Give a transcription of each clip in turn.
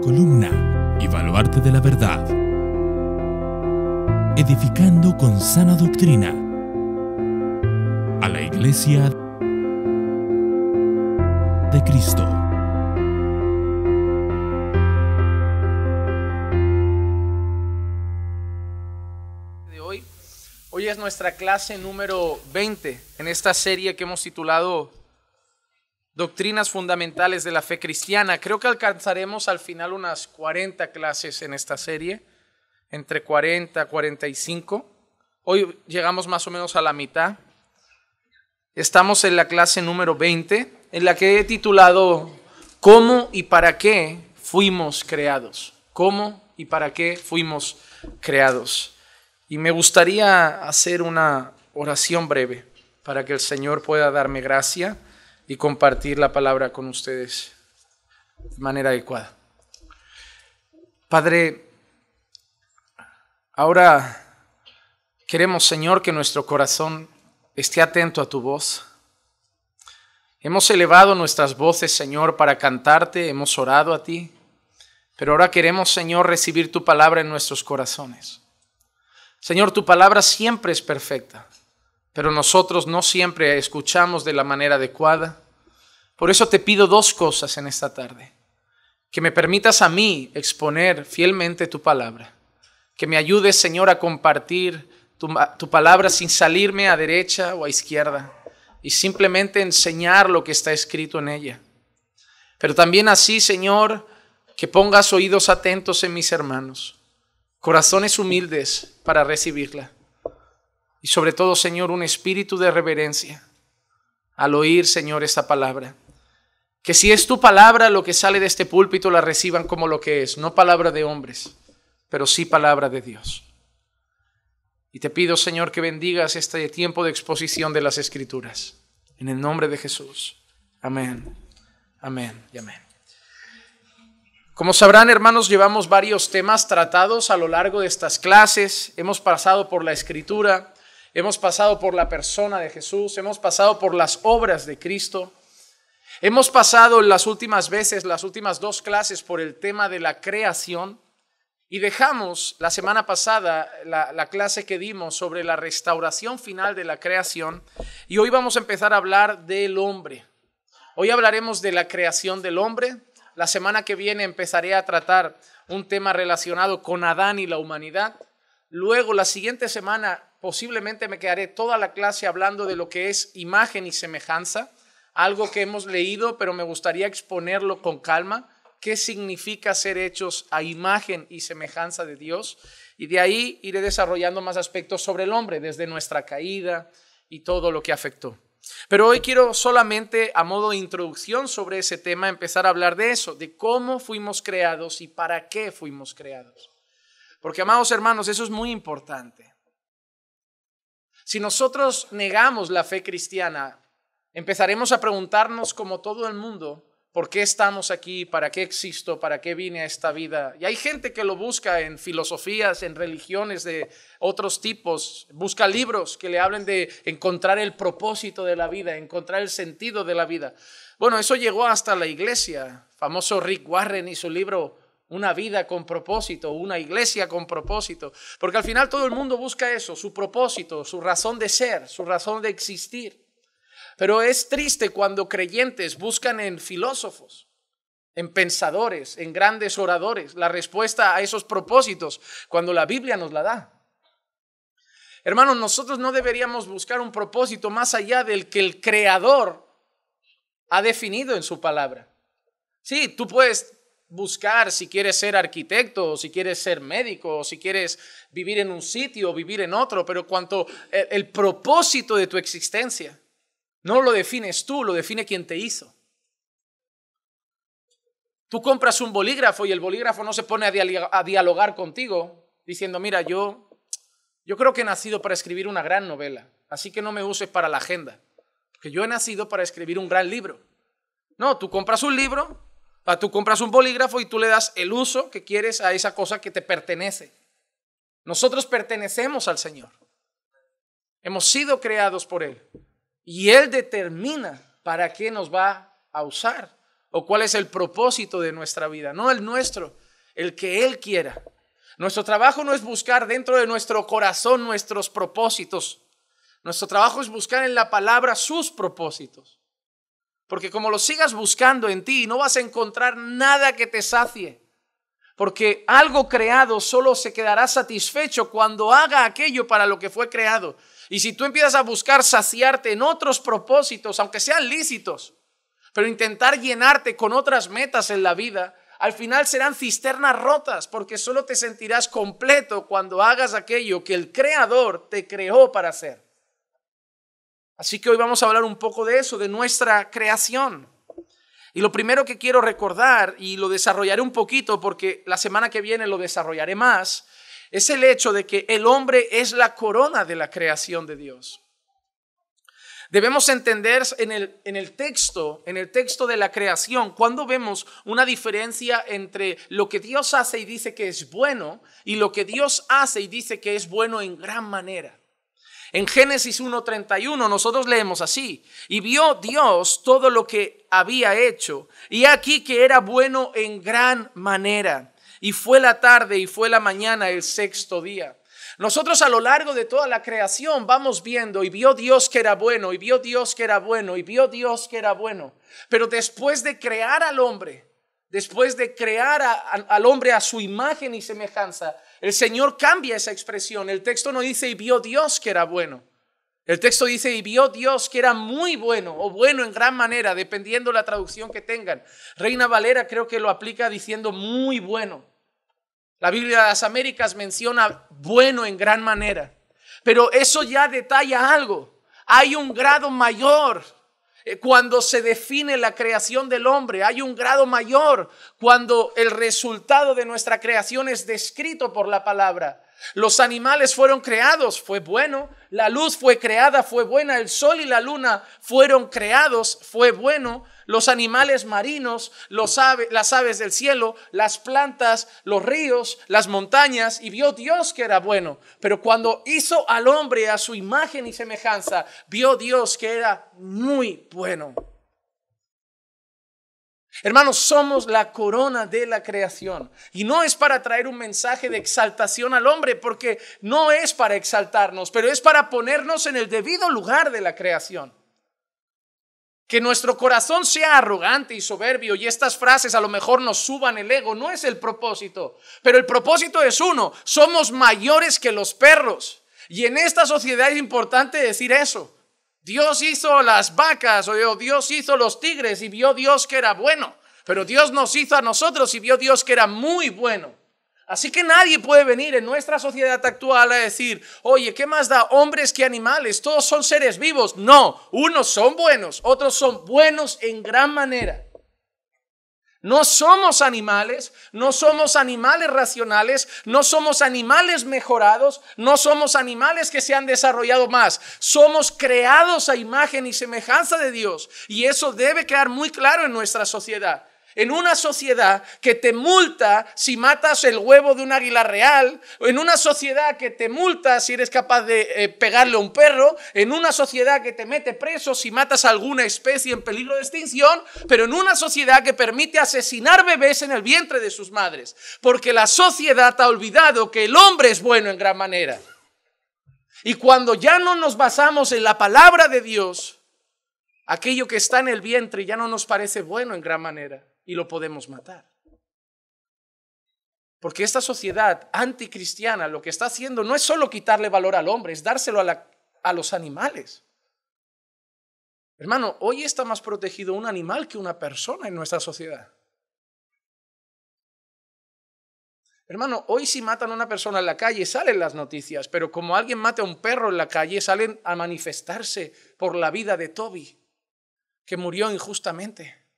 columna y de la verdad, edificando con sana doctrina a la iglesia de Cristo. De hoy, hoy es nuestra clase número 20 en esta serie que hemos titulado doctrinas fundamentales de la fe cristiana. Creo que alcanzaremos al final unas 40 clases en esta serie, entre 40 y 45. Hoy llegamos más o menos a la mitad. Estamos en la clase número 20, en la que he titulado ¿Cómo y para qué fuimos creados? ¿Cómo y para qué fuimos creados? Y me gustaría hacer una oración breve para que el Señor pueda darme gracia y compartir la palabra con ustedes de manera adecuada. Padre, ahora queremos, Señor, que nuestro corazón esté atento a tu voz. Hemos elevado nuestras voces, Señor, para cantarte, hemos orado a ti, pero ahora queremos, Señor, recibir tu palabra en nuestros corazones. Señor, tu palabra siempre es perfecta pero nosotros no siempre escuchamos de la manera adecuada. Por eso te pido dos cosas en esta tarde. Que me permitas a mí exponer fielmente tu palabra. Que me ayudes, Señor, a compartir tu, palabra sin salirme a derecha o a izquierda y simplemente enseñar lo que está escrito en ella. Pero también así, Señor, que pongas oídos atentos en mis hermanos, corazones humildes para recibirla y sobre todo, Señor, un espíritu de reverencia al oír, Señor, esta palabra. Que si es tu palabra lo que sale de este púlpito, la reciban como lo que es, no palabra de hombres, pero sí palabra de Dios. Y te pido, Señor, que bendigas este tiempo de exposición de las Escrituras. En el nombre de Jesús. Amén. Amén y amén. Como sabrán, hermanos, llevamos varios temas tratados a lo largo de estas clases. Hemos pasado por la escritura, Hemos pasado por la persona de Jesús, hemos pasado por las obras de Cristo. Hemos pasado las últimas veces, las últimas dos clases, por el tema de la creación y dejamos la semana pasada la, la, clase que dimos sobre la restauración final de la creación y hoy vamos a empezar a hablar del hombre. Hoy hablaremos de la creación del hombre. La semana que viene empezaré a tratar un tema relacionado con Adán y la humanidad. Luego, la siguiente semana posiblemente me quedaré toda la clase hablando de lo que es imagen y semejanza, algo que hemos leído, pero me gustaría exponerlo con calma, qué significa ser hechos a imagen y semejanza de Dios. Y de ahí iré desarrollando más aspectos sobre el hombre, desde nuestra caída y todo lo que afectó. Pero hoy quiero solamente, a modo de introducción sobre ese tema, empezar a hablar de eso, de cómo fuimos creados y para qué fuimos creados. Porque, amados hermanos, eso es muy importante. Si nosotros negamos la fe cristiana, empezaremos a preguntarnos como todo el mundo, ¿por qué estamos aquí? ¿Para qué existo? ¿Para qué vine a esta vida? Y hay gente que lo busca en filosofías, en religiones de otros tipos, busca libros que le hablen de encontrar el propósito de la vida, encontrar el sentido de la vida. Bueno, eso llegó hasta la iglesia. famoso Rick Warren y su libro una vida con propósito, una iglesia con propósito, porque al final todo el mundo busca eso, su propósito, su razón de ser, su razón de existir. Pero es triste cuando creyentes buscan en filósofos, en pensadores, en grandes oradores, la respuesta a esos propósitos, cuando la Biblia nos la da. Hermanos, nosotros no deberíamos buscar un propósito más allá del que el Creador ha definido en su palabra. Sí, tú puedes buscar si quieres ser arquitecto, o si quieres ser médico, o si quieres vivir en un sitio o vivir en otro, pero cuanto el, propósito de tu existencia no lo defines tú, lo define quien te hizo. Tú compras un bolígrafo y el bolígrafo no se pone a, dialogar, contigo diciendo, mira, yo, yo creo que he nacido para escribir una gran novela, así que no me uses para la agenda, Que yo he nacido para escribir un gran libro. No, tú compras un libro tú compras un bolígrafo y tú le das el uso que quieres a esa cosa que te pertenece. Nosotros pertenecemos al Señor. Hemos sido creados por Él. Y Él determina para qué nos va a usar o cuál es el propósito de nuestra vida. No el nuestro, el que Él quiera. Nuestro trabajo no es buscar dentro de nuestro corazón nuestros propósitos. Nuestro trabajo es buscar en la palabra sus propósitos. Porque como lo sigas buscando en ti, no vas a encontrar nada que te sacie. Porque algo creado solo se quedará satisfecho cuando haga aquello para lo que fue creado. Y si tú empiezas a buscar saciarte en otros propósitos, aunque sean lícitos, pero intentar llenarte con otras metas en la vida, al final serán cisternas rotas, porque solo te sentirás completo cuando hagas aquello que el Creador te creó para hacer. Así que hoy vamos a hablar un poco de eso, de nuestra creación. Y lo primero que quiero recordar, y lo desarrollaré un poquito porque la semana que viene lo desarrollaré más, es el hecho de que el hombre es la corona de la creación de Dios. Debemos entender en el, en el texto, en el texto de la creación, cuando vemos una diferencia entre lo que Dios hace y dice que es bueno y lo que Dios hace y dice que es bueno en gran manera. En Génesis 1.31 nosotros leemos así, y vio Dios todo lo que había hecho, y aquí que era bueno en gran manera, y fue la tarde y fue la mañana el sexto día. Nosotros a lo largo de toda la creación vamos viendo y vio Dios que era bueno, y vio Dios que era bueno, y vio Dios que era bueno. Pero después de crear al hombre, después de crear al hombre a su imagen y semejanza, el Señor cambia esa expresión. El texto no dice y vio Dios que era bueno. El texto dice y vio Dios que era muy bueno o bueno en gran manera, dependiendo la traducción que tengan. Reina Valera creo que lo aplica diciendo muy bueno. La Biblia de las Américas menciona bueno en gran manera. Pero eso ya detalla algo. Hay un grado mayor eh, cuando se define la creación del hombre, hay un grado mayor cuando el resultado de nuestra creación es descrito por la palabra. Los animales fueron creados, fue bueno. La luz fue creada, fue buena. El sol y la luna fueron creados, fue bueno los animales marinos, los las aves del cielo, las plantas, los ríos, las montañas, y vio Dios que era bueno. Pero cuando hizo al hombre a su imagen y semejanza, vio Dios que era muy bueno. Hermanos, somos la corona de la creación. Y no es para traer un mensaje de exaltación al hombre, porque no es para exaltarnos, pero es para ponernos en el debido lugar de la creación. Que nuestro corazón sea arrogante y soberbio y estas frases a lo mejor nos suban el ego, no es el propósito. Pero el propósito es uno, somos mayores que los perros. Y en esta sociedad es importante decir eso. Dios hizo las vacas o Dios hizo los tigres y vio Dios que era bueno. Pero Dios nos hizo a nosotros y vio Dios que era muy bueno. Así que nadie puede venir en nuestra sociedad actual a decir, oye, ¿qué más da hombres que animales? Todos son seres vivos. No, unos son buenos, otros son buenos en gran manera. No somos animales, no somos animales racionales, no somos animales mejorados, no somos animales que se han desarrollado más. Somos creados a imagen y semejanza de Dios. Y eso debe quedar muy claro en nuestra sociedad en una sociedad que te multa si matas el huevo de un águila real, en una sociedad que te multa si eres capaz de eh, pegarle a un perro, en una sociedad que te mete preso si matas a alguna especie en peligro de extinción, pero en una sociedad que permite asesinar bebés en el vientre de sus madres, porque la sociedad ha olvidado que el hombre es bueno en gran manera. Y cuando ya no nos basamos en la palabra de Dios, aquello que está en el vientre ya no nos parece bueno en gran manera y lo podemos matar. Porque esta sociedad anticristiana lo que está haciendo no es solo quitarle valor al hombre, es dárselo a, los animales. Hermano, hoy está más protegido un animal que una persona en nuestra sociedad. Hermano, hoy si matan a una persona en la calle salen las noticias, pero como alguien mata a un perro en la calle salen a manifestarse por la vida de Toby, que murió injustamente.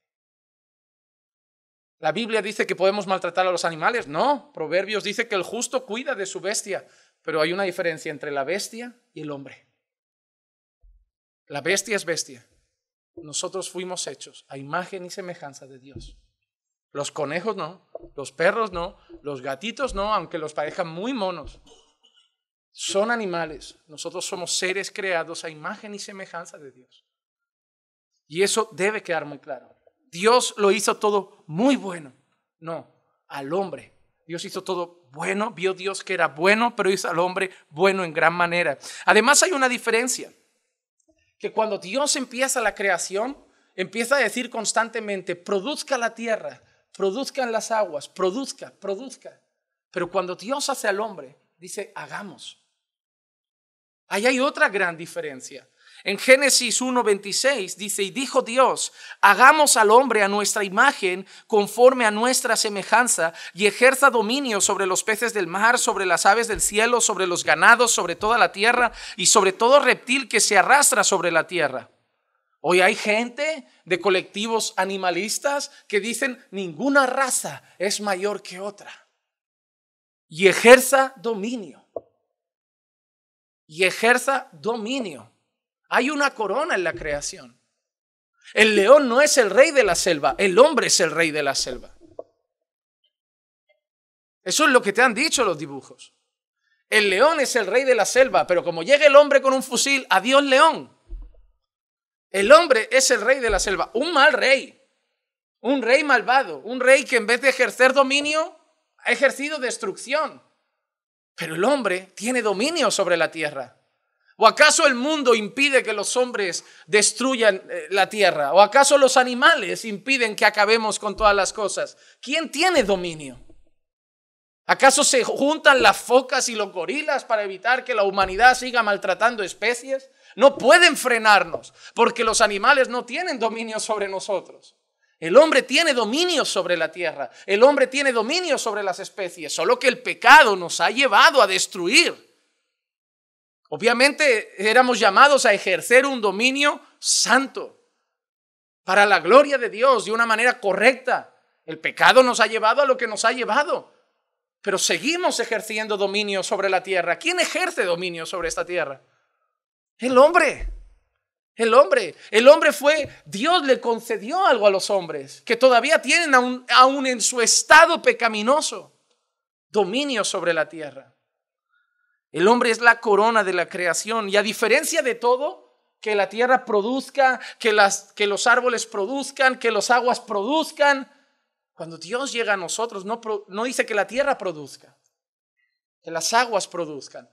¿La Biblia dice que podemos maltratar a los animales? No, Proverbios dice que el justo cuida de su bestia, pero hay una diferencia entre la bestia y el hombre. La bestia es bestia. Nosotros fuimos hechos a imagen y semejanza de Dios. Los conejos no, los perros no, los gatitos no, aunque los parezcan muy monos. Son animales. Nosotros somos seres creados a imagen y semejanza de Dios. Y eso debe quedar muy claro. Dios lo hizo todo muy bueno. No, al hombre. Dios hizo todo bueno, vio Dios que era bueno, pero hizo al hombre bueno en gran manera. Además hay una diferencia, que cuando Dios empieza la creación, empieza a decir constantemente, produzca la tierra, produzcan las aguas, produzca, produzca. Pero cuando Dios hace al hombre, dice, hagamos. Ahí hay otra gran diferencia. En Génesis 1.26 dice, y dijo Dios, hagamos al hombre a nuestra imagen, conforme a nuestra semejanza, y ejerza dominio sobre los peces del mar, sobre las aves del cielo, sobre los ganados, sobre toda la tierra, y sobre todo reptil que se arrastra sobre la tierra. Hoy hay gente de colectivos animalistas que dicen, ninguna raza es mayor que otra. Y ejerza dominio. Y ejerza dominio. Hay una corona en la creación. El león no es el rey de la selva, el hombre es el rey de la selva. Eso es lo que te han dicho los dibujos. El león es el rey de la selva, pero como llega el hombre con un fusil, adiós león. El hombre es el rey de la selva, un mal rey, un rey malvado, un rey que en vez de ejercer dominio, ha ejercido destrucción. Pero el hombre tiene dominio sobre la tierra. ¿O acaso el mundo impide que los hombres destruyan eh, la tierra? ¿O acaso los animales impiden que acabemos con todas las cosas? ¿Quién tiene dominio? ¿Acaso se juntan las focas y los gorilas para evitar que la humanidad siga maltratando especies? No pueden frenarnos porque los animales no tienen dominio sobre nosotros. El hombre tiene dominio sobre la tierra, el hombre tiene dominio sobre las especies, solo que el pecado nos ha llevado a destruir Obviamente éramos llamados a ejercer un dominio santo para la gloria de Dios de una manera correcta. El pecado nos ha llevado a lo que nos ha llevado, pero seguimos ejerciendo dominio sobre la tierra. ¿Quién ejerce dominio sobre esta tierra? El hombre. El hombre, el hombre fue, Dios le concedió algo a los hombres que todavía tienen aún, aún en su estado pecaminoso dominio sobre la tierra. El hombre es la corona de la creación y a diferencia de todo, que la tierra produzca, que, las, que los árboles produzcan, que las aguas produzcan, cuando Dios llega a nosotros no, no dice que la tierra produzca, que las aguas produzcan.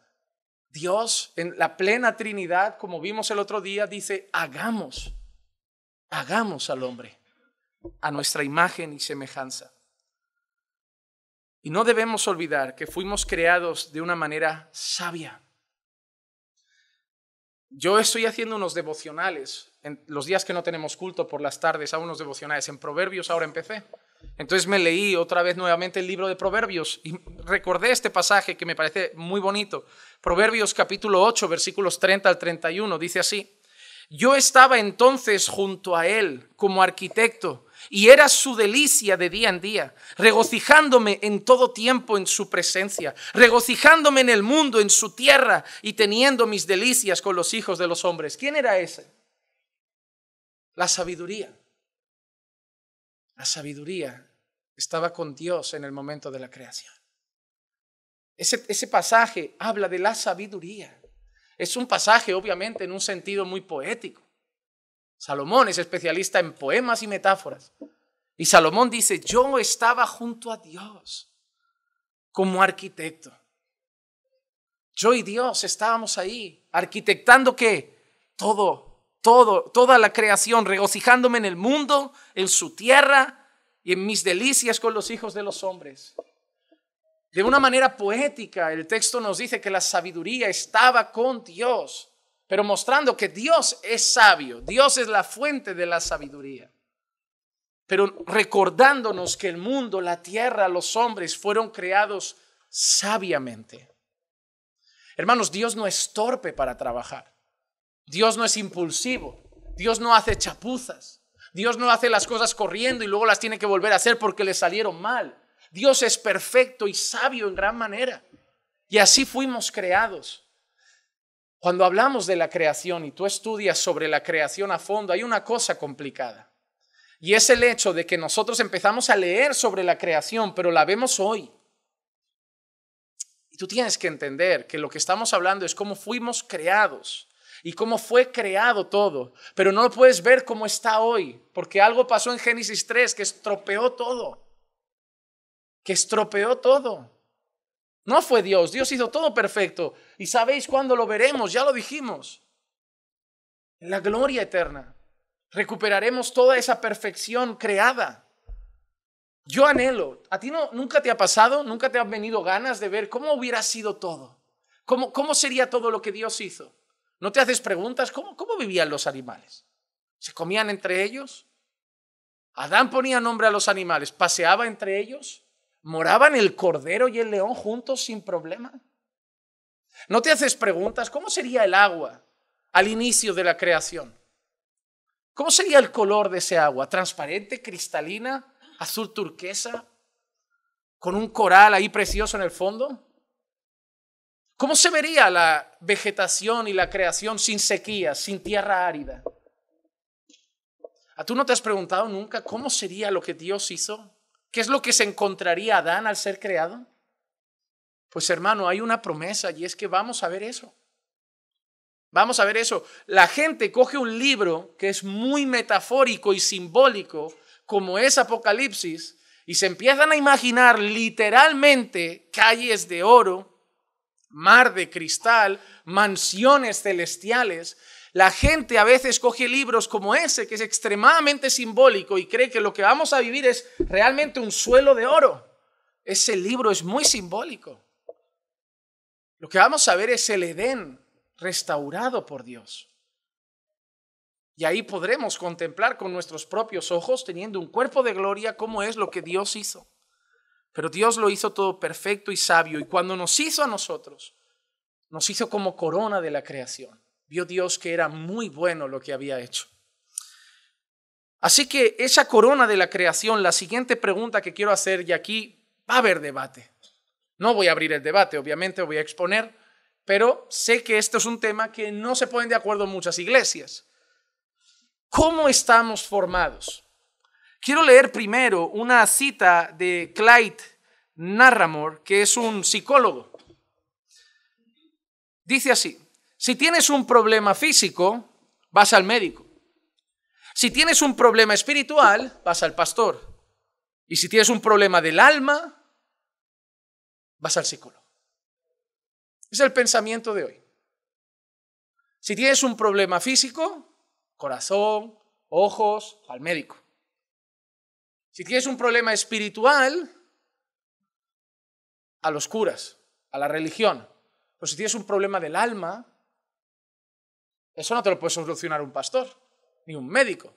Dios en la plena Trinidad, como vimos el otro día, dice, hagamos, hagamos al hombre a nuestra imagen y semejanza. Y no debemos olvidar que fuimos creados de una manera sabia. Yo estoy haciendo unos devocionales en los días que no tenemos culto por las tardes, hago unos devocionales en Proverbios, ahora empecé. Entonces me leí otra vez nuevamente el libro de Proverbios y recordé este pasaje que me parece muy bonito. Proverbios capítulo 8, versículos 30 al 31, dice así, Yo estaba entonces junto a él como arquitecto y era su delicia de día en día, regocijándome en todo tiempo en su presencia, regocijándome en el mundo, en su tierra y teniendo mis delicias con los hijos de los hombres. ¿Quién era ese? La sabiduría. La sabiduría estaba con Dios en el momento de la creación. Ese, ese pasaje habla de la sabiduría. Es un pasaje, obviamente, en un sentido muy poético Salomón es especialista en poemas y metáforas. Y Salomón dice, yo estaba junto a Dios como arquitecto. Yo y Dios estábamos ahí, arquitectando qué? Todo, todo, toda la creación, regocijándome en el mundo, en su tierra y en mis delicias con los hijos de los hombres. De una manera poética, el texto nos dice que la sabiduría estaba con Dios pero mostrando que Dios es sabio, Dios es la fuente de la sabiduría. Pero recordándonos que el mundo, la tierra, los hombres fueron creados sabiamente. Hermanos, Dios no es torpe para trabajar. Dios no es impulsivo. Dios no hace chapuzas. Dios no hace las cosas corriendo y luego las tiene que volver a hacer porque le salieron mal. Dios es perfecto y sabio en gran manera. Y así fuimos creados. Cuando hablamos de la creación y tú estudias sobre la creación a fondo, hay una cosa complicada. Y es el hecho de que nosotros empezamos a leer sobre la creación, pero la vemos hoy. Y tú tienes que entender que lo que estamos hablando es cómo fuimos creados y cómo fue creado todo, pero no puedes ver cómo está hoy, porque algo pasó en Génesis 3 que estropeó todo, que estropeó todo. No fue Dios, Dios hizo todo perfecto. Y sabéis cuándo lo veremos, ya lo dijimos. En la gloria eterna. Recuperaremos toda esa perfección creada. Yo anhelo, ¿a ti no, nunca te ha pasado, nunca te han venido ganas de ver cómo hubiera sido todo? ¿Cómo, cómo sería todo lo que Dios hizo? ¿No te haces preguntas? ¿Cómo, cómo vivían los animales? ¿Se comían entre ellos? Adán ponía nombre a los animales, paseaba entre ellos, Moraban el cordero y el león juntos sin problema. No te haces preguntas, ¿cómo sería el agua al inicio de la creación? ¿Cómo sería el color de ese agua? ¿Transparente, cristalina, azul turquesa, con un coral ahí precioso en el fondo? ¿Cómo se vería la vegetación y la creación sin sequía, sin tierra árida? ¿A tú no te has preguntado nunca cómo sería lo que Dios hizo? ¿Qué es lo que se encontraría Adán al ser creado? Pues hermano, hay una promesa y es que vamos a ver eso. Vamos a ver eso. La gente coge un libro que es muy metafórico y simbólico, como es Apocalipsis, y se empiezan a imaginar literalmente calles de oro, mar de cristal, mansiones celestiales, la gente a veces coge libros como ese, que es extremadamente simbólico, y cree que lo que vamos a vivir es realmente un suelo de oro. Ese libro es muy simbólico. Lo que vamos a ver es el Edén restaurado por Dios. Y ahí podremos contemplar con nuestros propios ojos, teniendo un cuerpo de gloria, cómo es lo que Dios hizo. Pero Dios lo hizo todo perfecto y sabio. Y cuando nos hizo a nosotros, nos hizo como corona de la creación vio Dios que era muy bueno lo que había hecho. Así que esa corona de la creación, la siguiente pregunta que quiero hacer, y aquí va a haber debate. No voy a abrir el debate, obviamente voy a exponer, pero sé que esto es un tema que no se ponen de acuerdo muchas iglesias. ¿Cómo estamos formados? Quiero leer primero una cita de Clyde Narramore, que es un psicólogo. Dice así, si tienes un problema físico, vas al médico. Si tienes un problema espiritual, vas al pastor. Y si tienes un problema del alma, vas al psicólogo. Es el pensamiento de hoy. Si tienes un problema físico, corazón, ojos, al médico. Si tienes un problema espiritual, a los curas, a la religión. Pero si tienes un problema del alma, eso no te lo puede solucionar un pastor, ni un médico.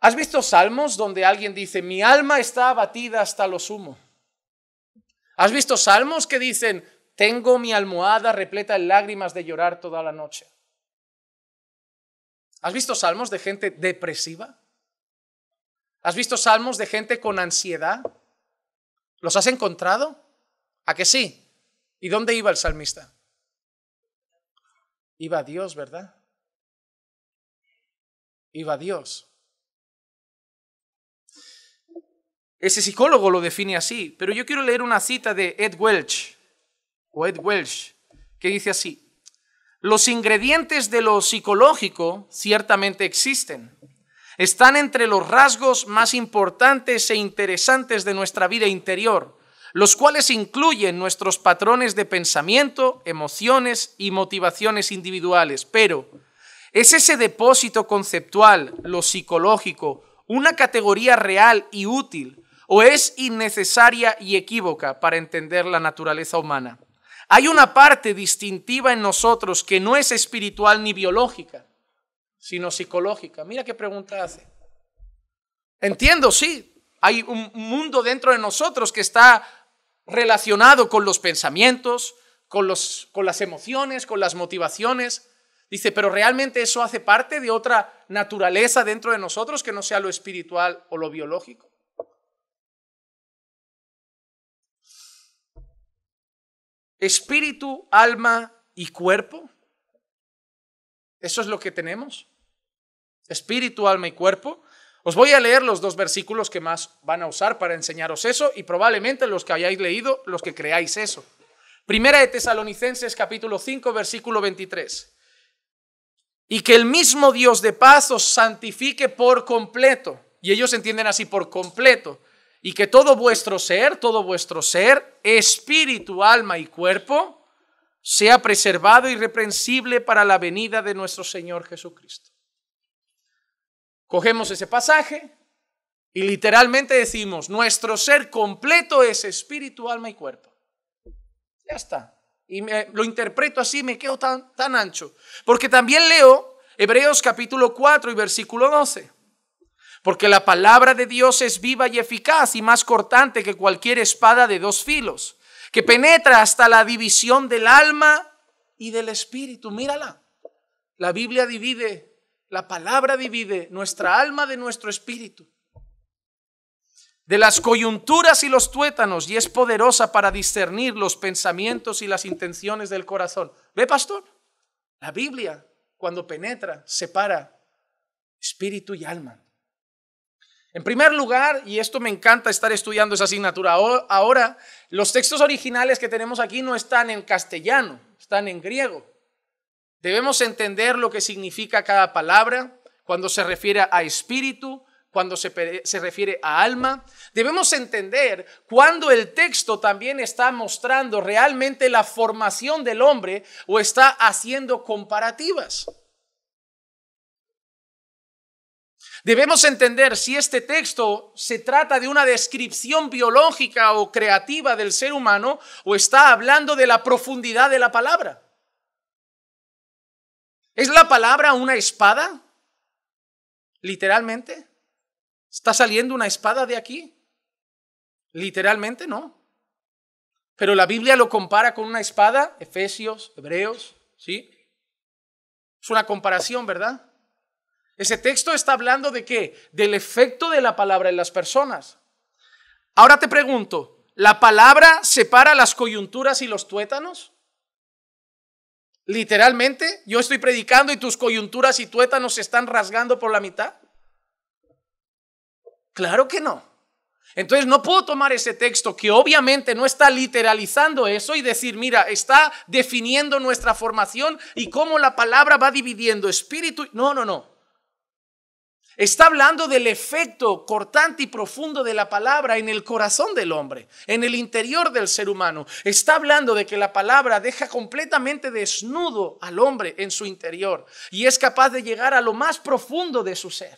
¿Has visto salmos donde alguien dice, mi alma está abatida hasta lo sumo? ¿Has visto salmos que dicen, tengo mi almohada repleta en lágrimas de llorar toda la noche? ¿Has visto salmos de gente depresiva? ¿Has visto salmos de gente con ansiedad? ¿Los has encontrado? ¿A que sí? ¿Y dónde iba el salmista? Iba a Dios, ¿verdad? iba Dios. Ese psicólogo lo define así, pero yo quiero leer una cita de Ed Welch, o Ed Welch, que dice así, los ingredientes de lo psicológico ciertamente existen. Están entre los rasgos más importantes e interesantes de nuestra vida interior, los cuales incluyen nuestros patrones de pensamiento, emociones y motivaciones individuales. Pero es ese depósito conceptual, lo psicológico, una categoría real y útil, o es innecesaria y equívoca para entender la naturaleza humana. Hay una parte distintiva en nosotros que no es espiritual ni biológica, sino psicológica. Mira qué pregunta hace. Entiendo, sí, hay un mundo dentro de nosotros que está relacionado con los pensamientos, con, con las emociones, con las motivaciones, Dice, pero realmente eso hace parte de otra naturaleza dentro de nosotros que no sea lo espiritual o lo biológico. Espíritu, alma y cuerpo. Eso es lo que tenemos. Espíritu, alma y cuerpo. Os voy a leer los dos versículos que más van a usar para enseñaros eso y probablemente los que hayáis leído, los que creáis eso. Primera de Tesalonicenses capítulo 5 versículo 23 y que el mismo Dios de paz os santifique por completo. Y ellos entienden así por completo. Y que todo vuestro ser, todo vuestro ser, espíritu, alma y cuerpo, sea preservado y reprensible para la venida de nuestro Señor Jesucristo. Cogemos ese pasaje y literalmente decimos, nuestro ser completo es espíritu, alma y cuerpo. Ya está y lo interpreto así, me quedo tan, tan ancho. Porque también leo Hebreos capítulo 4 y versículo 12. Porque la palabra de Dios es viva y eficaz y más cortante que cualquier espada de dos filos, que penetra hasta la división del alma y del espíritu. Mírala. La Biblia divide, la palabra divide nuestra alma de nuestro espíritu de las coyunturas y los tuétanos y es poderosa para discernir los pensamientos y las intenciones del corazón. ¿Ve, pastor? La Biblia, cuando penetra, separa espíritu y alma. En primer lugar, y esto me encanta estar estudiando esa asignatura, ahora los textos originales que tenemos aquí no están en castellano, están en griego. Debemos entender lo que significa cada palabra cuando se refiere a espíritu, cuando se, refiere a alma. Debemos entender cuando el texto también está mostrando realmente la formación del hombre o está haciendo comparativas. Debemos entender si este texto se trata de una descripción biológica o creativa del ser humano o está hablando de la profundidad de la palabra. ¿Es la palabra una espada? Literalmente. ¿Está saliendo una espada de aquí? Literalmente no. Pero la Biblia lo compara con una espada, Efesios, Hebreos, ¿sí? Es una comparación, ¿verdad? Ese texto está hablando de qué? Del efecto de la palabra en las personas. Ahora te pregunto, ¿la palabra separa las coyunturas y los tuétanos? Literalmente, yo estoy predicando y tus coyunturas y tuétanos se están rasgando por la mitad. Claro que no. Entonces no puedo tomar ese texto que obviamente no está literalizando eso y decir, mira, está definiendo nuestra formación y cómo la palabra va dividiendo espíritu. No, no, no. Está hablando del efecto cortante y profundo de la palabra en el corazón del hombre, en el interior del ser humano. Está hablando de que la palabra deja completamente desnudo al hombre en su interior y es capaz de llegar a lo más profundo de su ser.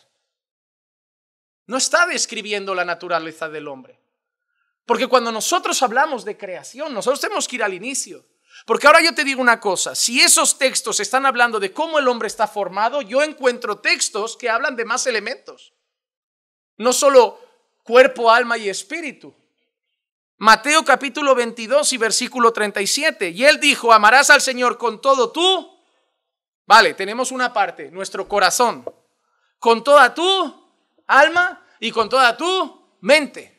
No está describiendo la naturaleza del hombre. Porque cuando nosotros hablamos de creación, nosotros tenemos que ir al inicio. Porque ahora yo te digo una cosa, si esos textos están hablando de cómo el hombre está formado, yo encuentro textos que hablan de más elementos. No solo cuerpo, alma y espíritu. Mateo capítulo 22 y versículo 37. Y él dijo, amarás al Señor con todo tú. Vale, tenemos una parte, nuestro corazón. Con toda tu alma y con toda tu mente.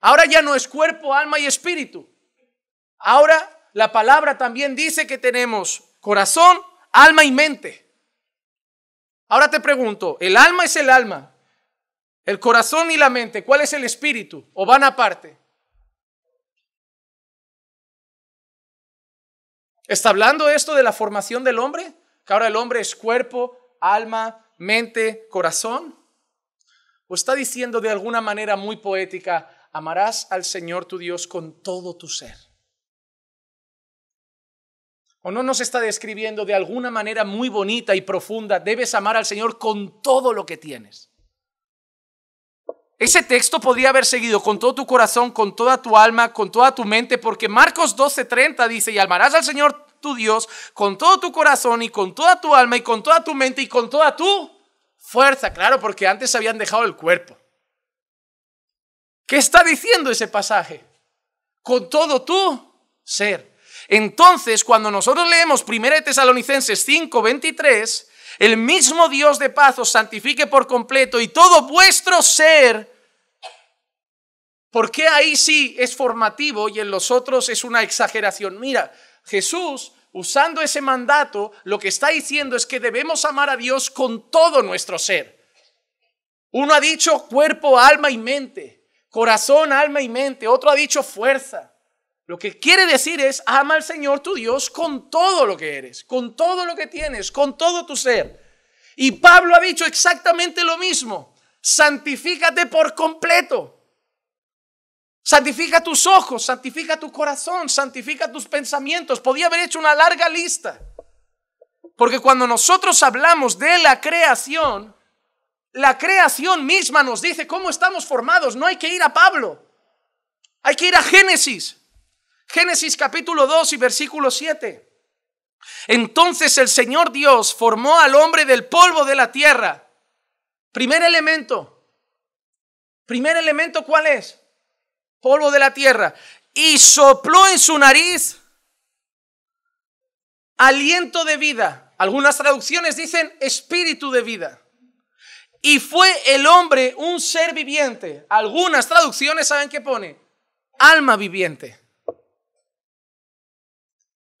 Ahora ya no es cuerpo, alma y espíritu. Ahora la palabra también dice que tenemos corazón, alma y mente. Ahora te pregunto, el alma es el alma, el corazón y la mente, ¿cuál es el espíritu? ¿O van aparte? ¿Está hablando esto de la formación del hombre? Que ahora el hombre es cuerpo, alma, mente, corazón. O está diciendo de alguna manera muy poética, amarás al Señor tu Dios con todo tu ser. O no nos está describiendo de alguna manera muy bonita y profunda, debes amar al Señor con todo lo que tienes. Ese texto podría haber seguido con todo tu corazón, con toda tu alma, con toda tu mente, porque Marcos 12:30 dice, y amarás al Señor tu Dios con todo tu corazón y con toda tu alma y con toda tu mente y con toda tu Fuerza, claro, porque antes habían dejado el cuerpo. ¿Qué está diciendo ese pasaje? Con todo tu ser. Entonces, cuando nosotros leemos 1 Tesalonicenses 5, 23, el mismo Dios de paz os santifique por completo y todo vuestro ser, porque ahí sí es formativo y en los otros es una exageración. Mira, Jesús usando ese mandato, lo que está diciendo es que debemos amar a Dios con todo nuestro ser. Uno ha dicho cuerpo, alma y mente, corazón, alma y mente, otro ha dicho fuerza. Lo que quiere decir es ama al Señor tu Dios con todo lo que eres, con todo lo que tienes, con todo tu ser. Y Pablo ha dicho exactamente lo mismo, santifícate por completo. Santifica tus ojos, santifica tu corazón, santifica tus pensamientos. Podía haber hecho una larga lista. Porque cuando nosotros hablamos de la creación, la creación misma nos dice cómo estamos formados. No hay que ir a Pablo. Hay que ir a Génesis. Génesis capítulo 2 y versículo 7. Entonces el Señor Dios formó al hombre del polvo de la tierra. Primer elemento. Primer elemento, ¿cuál es? polvo de la tierra, y sopló en su nariz aliento de vida. Algunas traducciones dicen espíritu de vida. Y fue el hombre un ser viviente. Algunas traducciones saben qué pone. Alma viviente.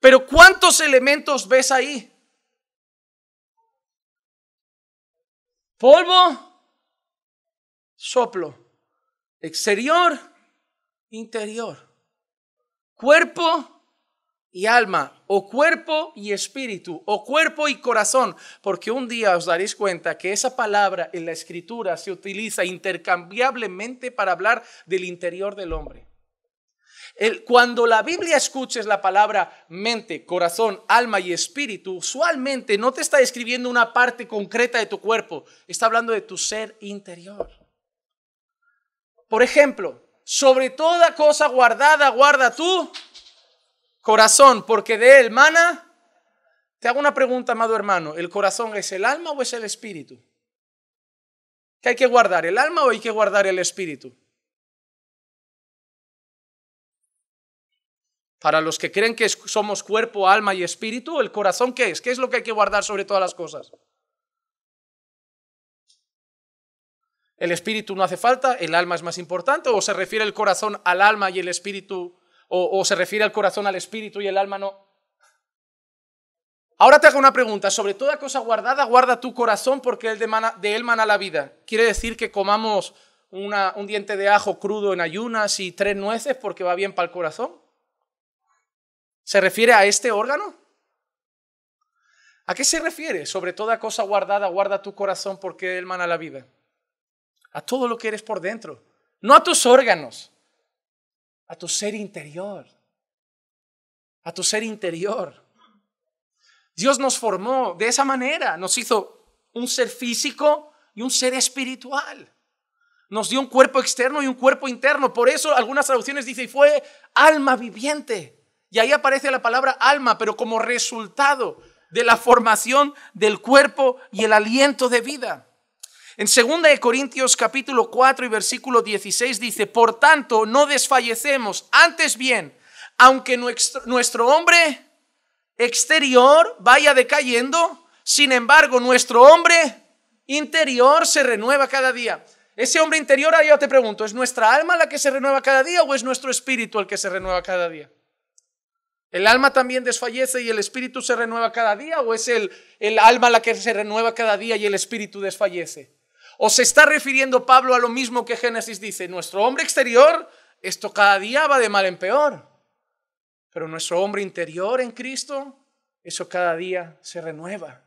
Pero ¿cuántos elementos ves ahí? Polvo, soplo, exterior, interior. Cuerpo y alma, o cuerpo y espíritu, o cuerpo y corazón, porque un día os daréis cuenta que esa palabra en la escritura se utiliza intercambiablemente para hablar del interior del hombre. cuando la Biblia escuches la palabra mente, corazón, alma y espíritu, usualmente no te está describiendo una parte concreta de tu cuerpo, está hablando de tu ser interior. Por ejemplo, sobre toda cosa guardada, guarda tu corazón, porque de él mana. Te hago una pregunta, amado hermano, ¿el corazón es el alma o es el espíritu? ¿Qué hay que guardar, el alma o hay que guardar el espíritu? Para los que creen que somos cuerpo, alma y espíritu, ¿el corazón qué es? ¿Qué es lo que hay que guardar sobre todas las cosas? el espíritu no hace falta, el alma es más importante, o se refiere el corazón al alma y el espíritu, o, se refiere el corazón al espíritu y el alma no. Ahora te hago una pregunta, sobre toda cosa guardada, guarda tu corazón porque él de, de él mana la vida. ¿Quiere decir que comamos un diente de ajo crudo en ayunas y tres nueces porque va bien para el corazón? ¿Se refiere a este órgano? ¿A qué se refiere? Sobre toda cosa guardada, guarda tu corazón porque él mana la vida a todo lo que eres por dentro, no a tus órganos, a tu ser interior, a tu ser interior. Dios nos formó de esa manera, nos hizo un ser físico y un ser espiritual. Nos dio un cuerpo externo y un cuerpo interno. Por eso algunas traducciones dicen, fue alma viviente. Y ahí aparece la palabra alma, pero como resultado de la formación del cuerpo y el aliento de vida. En 2 Corintios capítulo 4 y versículo 16 dice, por tanto, no desfallecemos, antes bien, aunque nuestro, hombre exterior vaya decayendo, sin embargo, nuestro hombre interior se renueva cada día. Ese hombre interior, ahí yo te pregunto, ¿es nuestra alma la que se renueva cada día o es nuestro espíritu el que se renueva cada día? ¿El alma también desfallece y el espíritu se renueva cada día o es el, el alma la que se renueva cada día y el espíritu desfallece? ¿O se está refiriendo Pablo a lo mismo que Génesis dice? Nuestro hombre exterior, esto cada día va de mal en peor. Pero nuestro hombre interior en Cristo, eso cada día se renueva.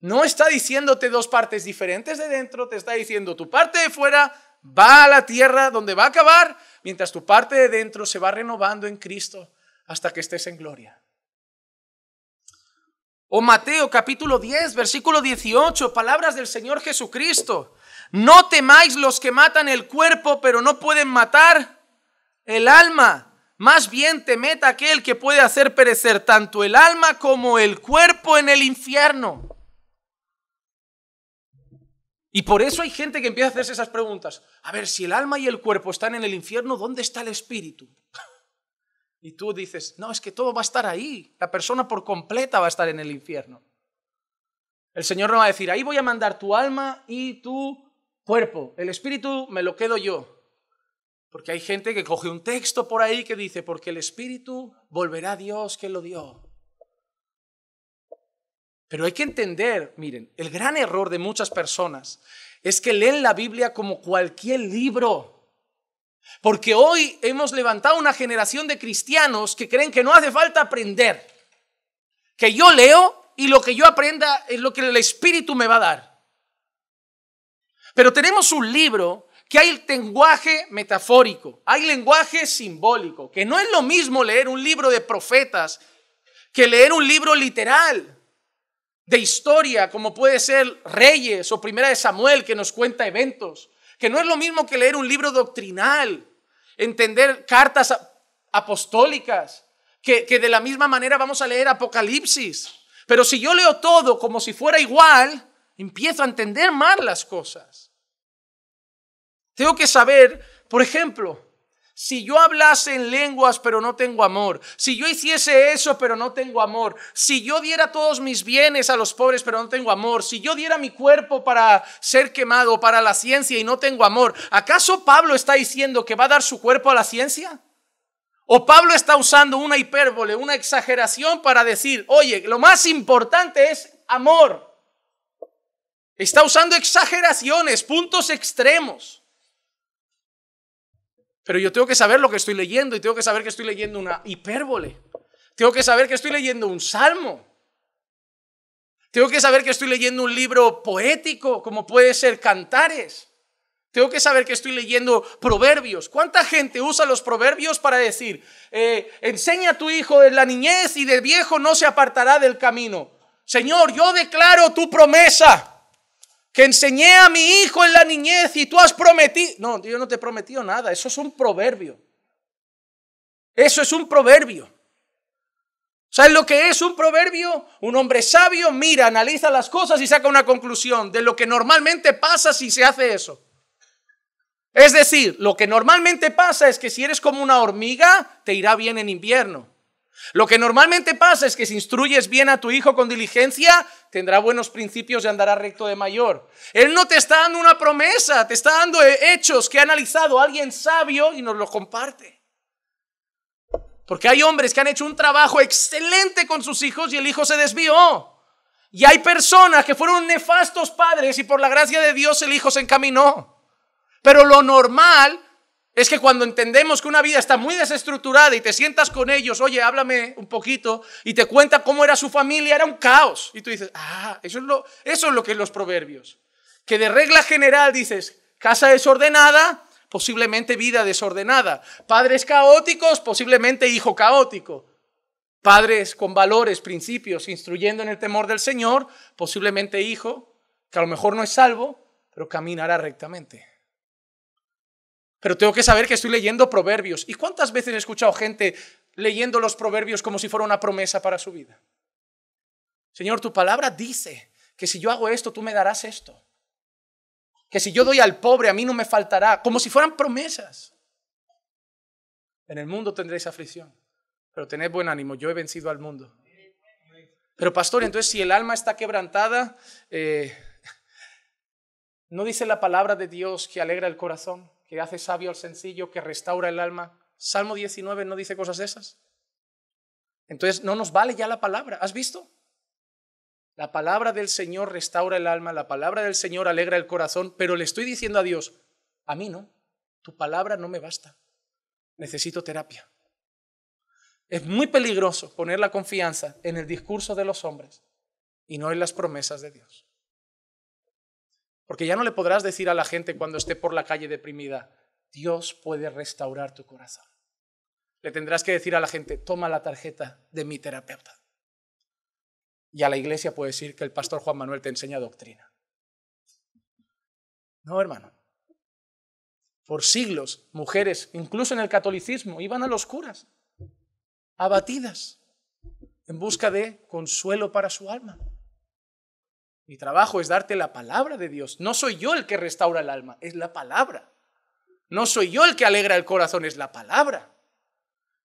No está diciéndote dos partes diferentes de dentro, te está diciendo tu parte de fuera va a la tierra donde va a acabar, mientras tu parte de dentro se va renovando en Cristo hasta que estés en gloria. O Mateo capítulo 10, versículo 18, palabras del Señor Jesucristo. No temáis los que matan el cuerpo, pero no pueden matar el alma. Más bien temed aquel que puede hacer perecer tanto el alma como el cuerpo en el infierno. Y por eso hay gente que empieza a hacerse esas preguntas. A ver, si el alma y el cuerpo están en el infierno, ¿dónde está el espíritu? Y tú dices, no, es que todo va a estar ahí. La persona por completa va a estar en el infierno. El Señor no va a decir, ahí voy a mandar tu alma y tu cuerpo. El espíritu me lo quedo yo. Porque hay gente que coge un texto por ahí que dice, porque el espíritu volverá a Dios que lo dio. Pero hay que entender, miren, el gran error de muchas personas es que leen la Biblia como cualquier libro. Porque hoy hemos levantado una generación de cristianos que creen que no hace falta aprender. Que yo leo y lo que yo aprenda es lo que el Espíritu me va a dar. Pero tenemos un libro que hay lenguaje metafórico, hay lenguaje simbólico, que no es lo mismo leer un libro de profetas que leer un libro literal de historia, como puede ser Reyes o Primera de Samuel, que nos cuenta eventos que no es lo mismo que leer un libro doctrinal, entender cartas apostólicas, que, de la misma manera vamos a leer Apocalipsis. Pero si yo leo todo como si fuera igual, empiezo a entender mal las cosas. Tengo que saber, por ejemplo, si yo hablase en lenguas pero no tengo amor, si yo hiciese eso pero no tengo amor, si yo diera todos mis bienes a los pobres pero no tengo amor, si yo diera mi cuerpo para ser quemado, para la ciencia y no tengo amor, ¿acaso Pablo está diciendo que va a dar su cuerpo a la ciencia? ¿O Pablo está usando una hipérbole, una exageración para decir, oye, lo más importante es amor? Está usando exageraciones, puntos extremos. Pero yo tengo que saber lo que estoy leyendo y tengo que saber que estoy leyendo una hipérbole. Tengo que saber que estoy leyendo un salmo. Tengo que saber que estoy leyendo un libro poético, como puede ser Cantares. Tengo que saber que estoy leyendo proverbios. ¿Cuánta gente usa los proverbios para decir, eh, enseña a tu hijo de la niñez y del viejo no se apartará del camino? Señor, yo declaro tu promesa que enseñé a mi hijo en la niñez y tú has prometido. No, Dios no te prometió nada, eso es un proverbio. Eso es un proverbio. ¿Sabes lo que es un proverbio? Un hombre sabio mira, analiza las cosas y saca una conclusión de lo que normalmente pasa si se hace eso. Es decir, lo que normalmente pasa es que si eres como una hormiga, te irá bien en invierno. Lo que normalmente pasa es que si instruyes bien a tu hijo con diligencia, tendrá buenos principios y andará recto de mayor. Él no te está dando una promesa, te está dando hechos que ha analizado alguien sabio y nos lo comparte. Porque hay hombres que han hecho un trabajo excelente con sus hijos y el hijo se desvió. Y hay personas que fueron nefastos padres y por la gracia de Dios el hijo se encaminó. Pero lo normal es que cuando entendemos que una vida está muy desestructurada y te sientas con ellos, oye, háblame un poquito, y te cuenta cómo era su familia, era un caos. Y tú dices, ah, eso es lo, que los proverbios. Que de regla general dices, casa desordenada, posiblemente vida desordenada. Padres caóticos, posiblemente hijo caótico. Padres con valores, principios, instruyendo en el temor del Señor, posiblemente hijo, que a lo mejor no es salvo, pero caminará rectamente pero tengo que saber que estoy leyendo proverbios. ¿Y cuántas veces he escuchado gente leyendo los proverbios como si fuera una promesa para su vida? Señor, tu palabra dice que si yo hago esto, tú me darás esto. Que si yo doy al pobre, a mí no me faltará, como si fueran promesas. En el mundo tendréis aflicción, pero tened buen ánimo, yo he vencido al mundo. Pero pastor, entonces si el alma está quebrantada, eh, ¿no dice la palabra de Dios que alegra el corazón? que hace sabio al sencillo, que restaura el alma. Salmo 19 no dice cosas esas. Entonces no nos vale ya la palabra. ¿Has visto? La palabra del Señor restaura el alma, la palabra del Señor alegra el corazón, pero le estoy diciendo a Dios, a mí no, tu palabra no me basta, necesito terapia. Es muy peligroso poner la confianza en el discurso de los hombres y no en las promesas de Dios. Porque ya no le podrás decir a la gente cuando esté por la calle deprimida, Dios puede restaurar tu corazón. Le tendrás que decir a la gente, toma la tarjeta de mi terapeuta. Y a la iglesia puedes decir que el pastor Juan Manuel te enseña doctrina. No, hermano. Por siglos, mujeres, incluso en el catolicismo, iban a los curas, abatidas, en busca de consuelo para su alma. Mi trabajo es darte la palabra de Dios. No soy yo el que restaura el alma, es la palabra. No soy yo el que alegra el corazón, es la palabra.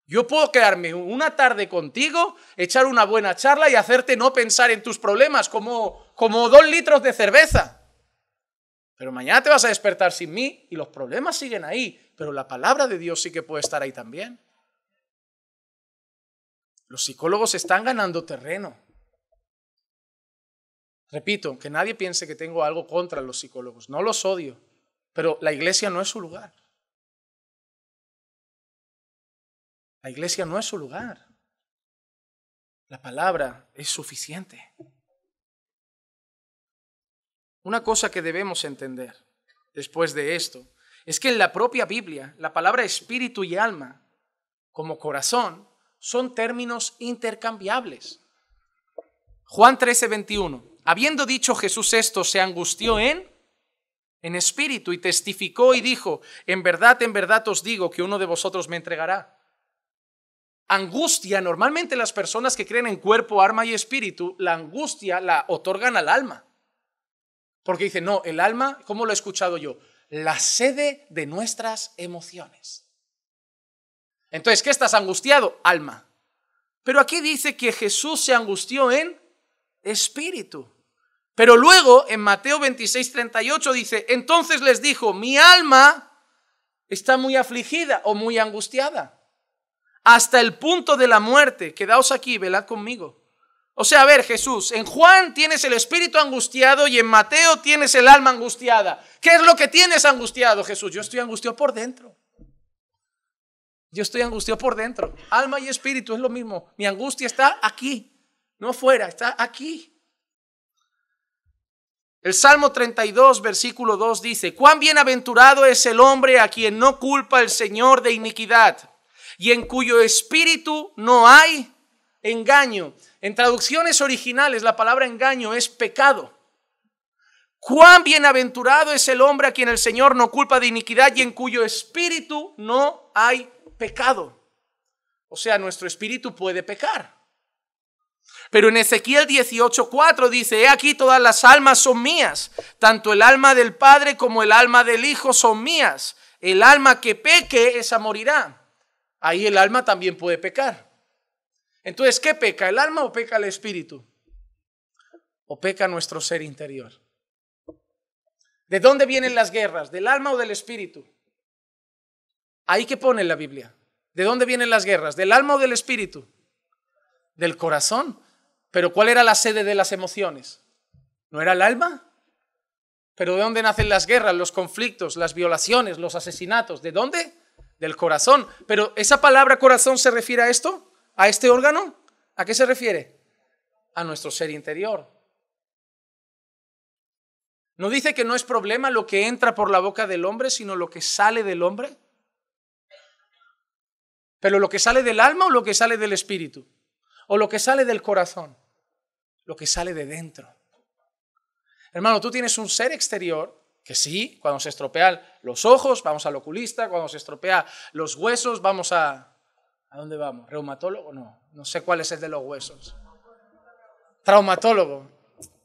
Yo puedo quedarme una tarde contigo, echar una buena charla y hacerte no pensar en tus problemas como, como dos litros de cerveza. Pero mañana te vas a despertar sin mí y los problemas siguen ahí, pero la palabra de Dios sí que puede estar ahí también. Los psicólogos están ganando terreno. Repito, que nadie piense que tengo algo contra los psicólogos. No los odio, pero la iglesia no es su lugar. La iglesia no es su lugar. La palabra es suficiente. Una cosa que debemos entender después de esto es que en la propia Biblia la palabra espíritu y alma, como corazón, son términos intercambiables. Juan 13, Habiendo dicho Jesús esto, se angustió en en espíritu y testificó y dijo, en verdad, en verdad os digo que uno de vosotros me entregará. Angustia, normalmente las personas que creen en cuerpo, arma y espíritu, la angustia la otorgan al alma. Porque dice, no, el alma, ¿cómo lo he escuchado yo? La sede de nuestras emociones. Entonces, ¿qué estás angustiado? Alma. Pero aquí dice que Jesús se angustió en espíritu. Pero luego en Mateo 26, 38 dice, entonces les dijo, mi alma está muy afligida o muy angustiada, hasta el punto de la muerte. Quedaos aquí, velad conmigo. O sea, a ver, Jesús, en Juan tienes el espíritu angustiado y en Mateo tienes el alma angustiada. ¿Qué es lo que tienes angustiado, Jesús? Yo estoy angustiado por dentro. Yo estoy angustiado por dentro. Alma y espíritu es lo mismo. Mi angustia está aquí, no fuera, está aquí. El Salmo 32, versículo 2 dice, cuán bienaventurado es el hombre a quien no culpa el Señor de iniquidad y en cuyo espíritu no hay engaño. En traducciones originales la palabra engaño es pecado. Cuán bienaventurado es el hombre a quien el Señor no culpa de iniquidad y en cuyo espíritu no hay pecado. O sea, nuestro espíritu puede pecar. Pero en Ezequiel 18:4 dice, he aquí todas las almas son mías, tanto el alma del Padre como el alma del Hijo son mías. El alma que peque, esa morirá. Ahí el alma también puede pecar. Entonces, ¿qué peca? ¿El alma o peca el espíritu? ¿O peca nuestro ser interior? ¿De dónde vienen las guerras? ¿Del alma o del espíritu? Ahí que pone la Biblia. ¿De dónde vienen las guerras? ¿Del alma o del espíritu? Del corazón. Pero ¿cuál era la sede de las emociones? ¿No era el alma? Pero ¿de dónde nacen las guerras, los conflictos, las violaciones, los asesinatos? ¿De dónde? Del corazón. Pero ¿esa palabra corazón se refiere a esto? ¿A este órgano? ¿A qué se refiere? A nuestro ser interior. ¿No dice que no es problema lo que entra por la boca del hombre, sino lo que sale del hombre? ¿Pero lo que sale del alma o lo que sale del espíritu? o lo que sale del corazón? Lo que sale de dentro. Hermano, tú tienes un ser exterior que sí, cuando se estropean los ojos, vamos al oculista, cuando se estropean los huesos, vamos a... ¿A dónde vamos? ¿Reumatólogo? No, no sé cuál es el de los huesos. Traumatólogo.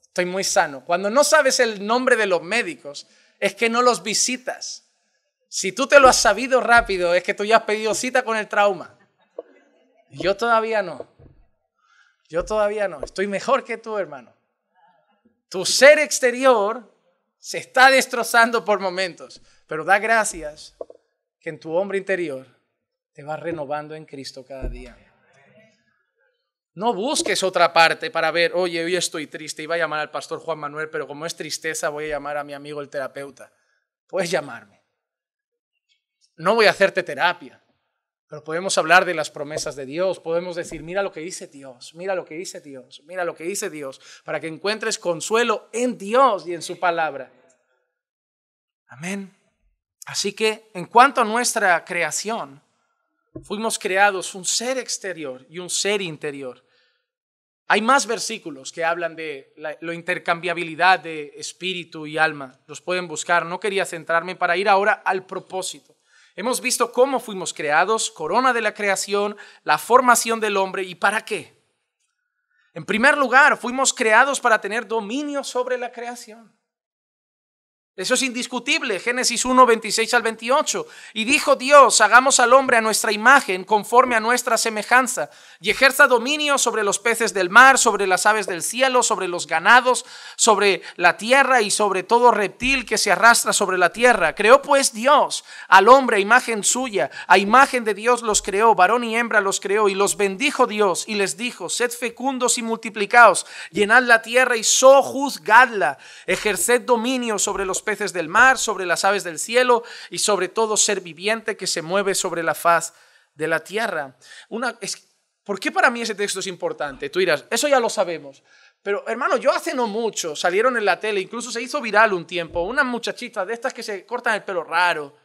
Estoy muy sano. Cuando no sabes el nombre de los médicos, es que no los visitas. Si tú te lo has sabido rápido, es que tú ya has pedido cita con el trauma. Yo todavía no. Yo todavía no, estoy mejor que tú, hermano. Tu ser exterior se está destrozando por momentos, pero da gracias que en tu hombre interior te vas renovando en Cristo cada día. No busques otra parte para ver, oye, hoy estoy triste, y iba a llamar al pastor Juan Manuel, pero como es tristeza voy a llamar a mi amigo el terapeuta. Puedes llamarme. No voy a hacerte terapia. Pero podemos hablar de las promesas de Dios, podemos decir, mira lo que dice Dios, mira lo que dice Dios, mira lo que dice Dios, para que encuentres consuelo en Dios y en su palabra. Amén. Así que en cuanto a nuestra creación, fuimos creados un ser exterior y un ser interior. Hay más versículos que hablan de la, intercambiabilidad de espíritu y alma. Los pueden buscar. No quería centrarme para ir ahora al propósito. Hemos visto cómo fuimos creados, corona de la creación, la formación del hombre y para qué. En primer lugar, fuimos creados para tener dominio sobre la creación. Eso es indiscutible, Génesis 1, 26 al 28. Y dijo Dios, hagamos al hombre a nuestra imagen, conforme a nuestra semejanza, y ejerza dominio sobre los peces del mar, sobre las aves del cielo, sobre los ganados, sobre la tierra y sobre todo reptil que se arrastra sobre la tierra. Creó pues Dios al hombre a imagen suya, a imagen de Dios los creó, varón y hembra los creó, y los bendijo Dios, y les dijo, sed fecundos y multiplicaos, llenad la tierra y sojuzgadla, ejerced dominio sobre los peces del mar, sobre las aves del cielo y sobre todo ser viviente que se mueve sobre la faz de la tierra. Una, ¿Por qué para mí ese texto es importante? Tú dirás, eso ya lo sabemos. Pero hermano, yo hace no mucho, salieron en la tele, incluso se hizo viral un tiempo, unas muchachitas de estas que se cortan el pelo raro,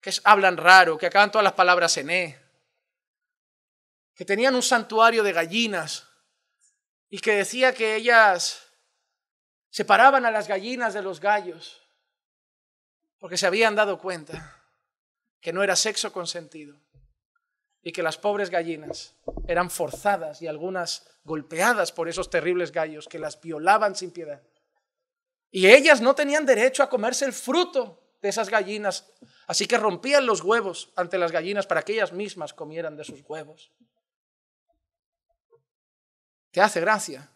que hablan raro, que acaban todas las palabras en E, que tenían un santuario de gallinas y que decía que ellas Separaban a las gallinas de los gallos porque se habían dado cuenta que no era sexo consentido y que las pobres gallinas eran forzadas y algunas golpeadas por esos terribles gallos que las violaban sin piedad. Y ellas no tenían derecho a comerse el fruto de esas gallinas, así que rompían los huevos ante las gallinas para que ellas mismas comieran de sus huevos. ¿Te hace gracia?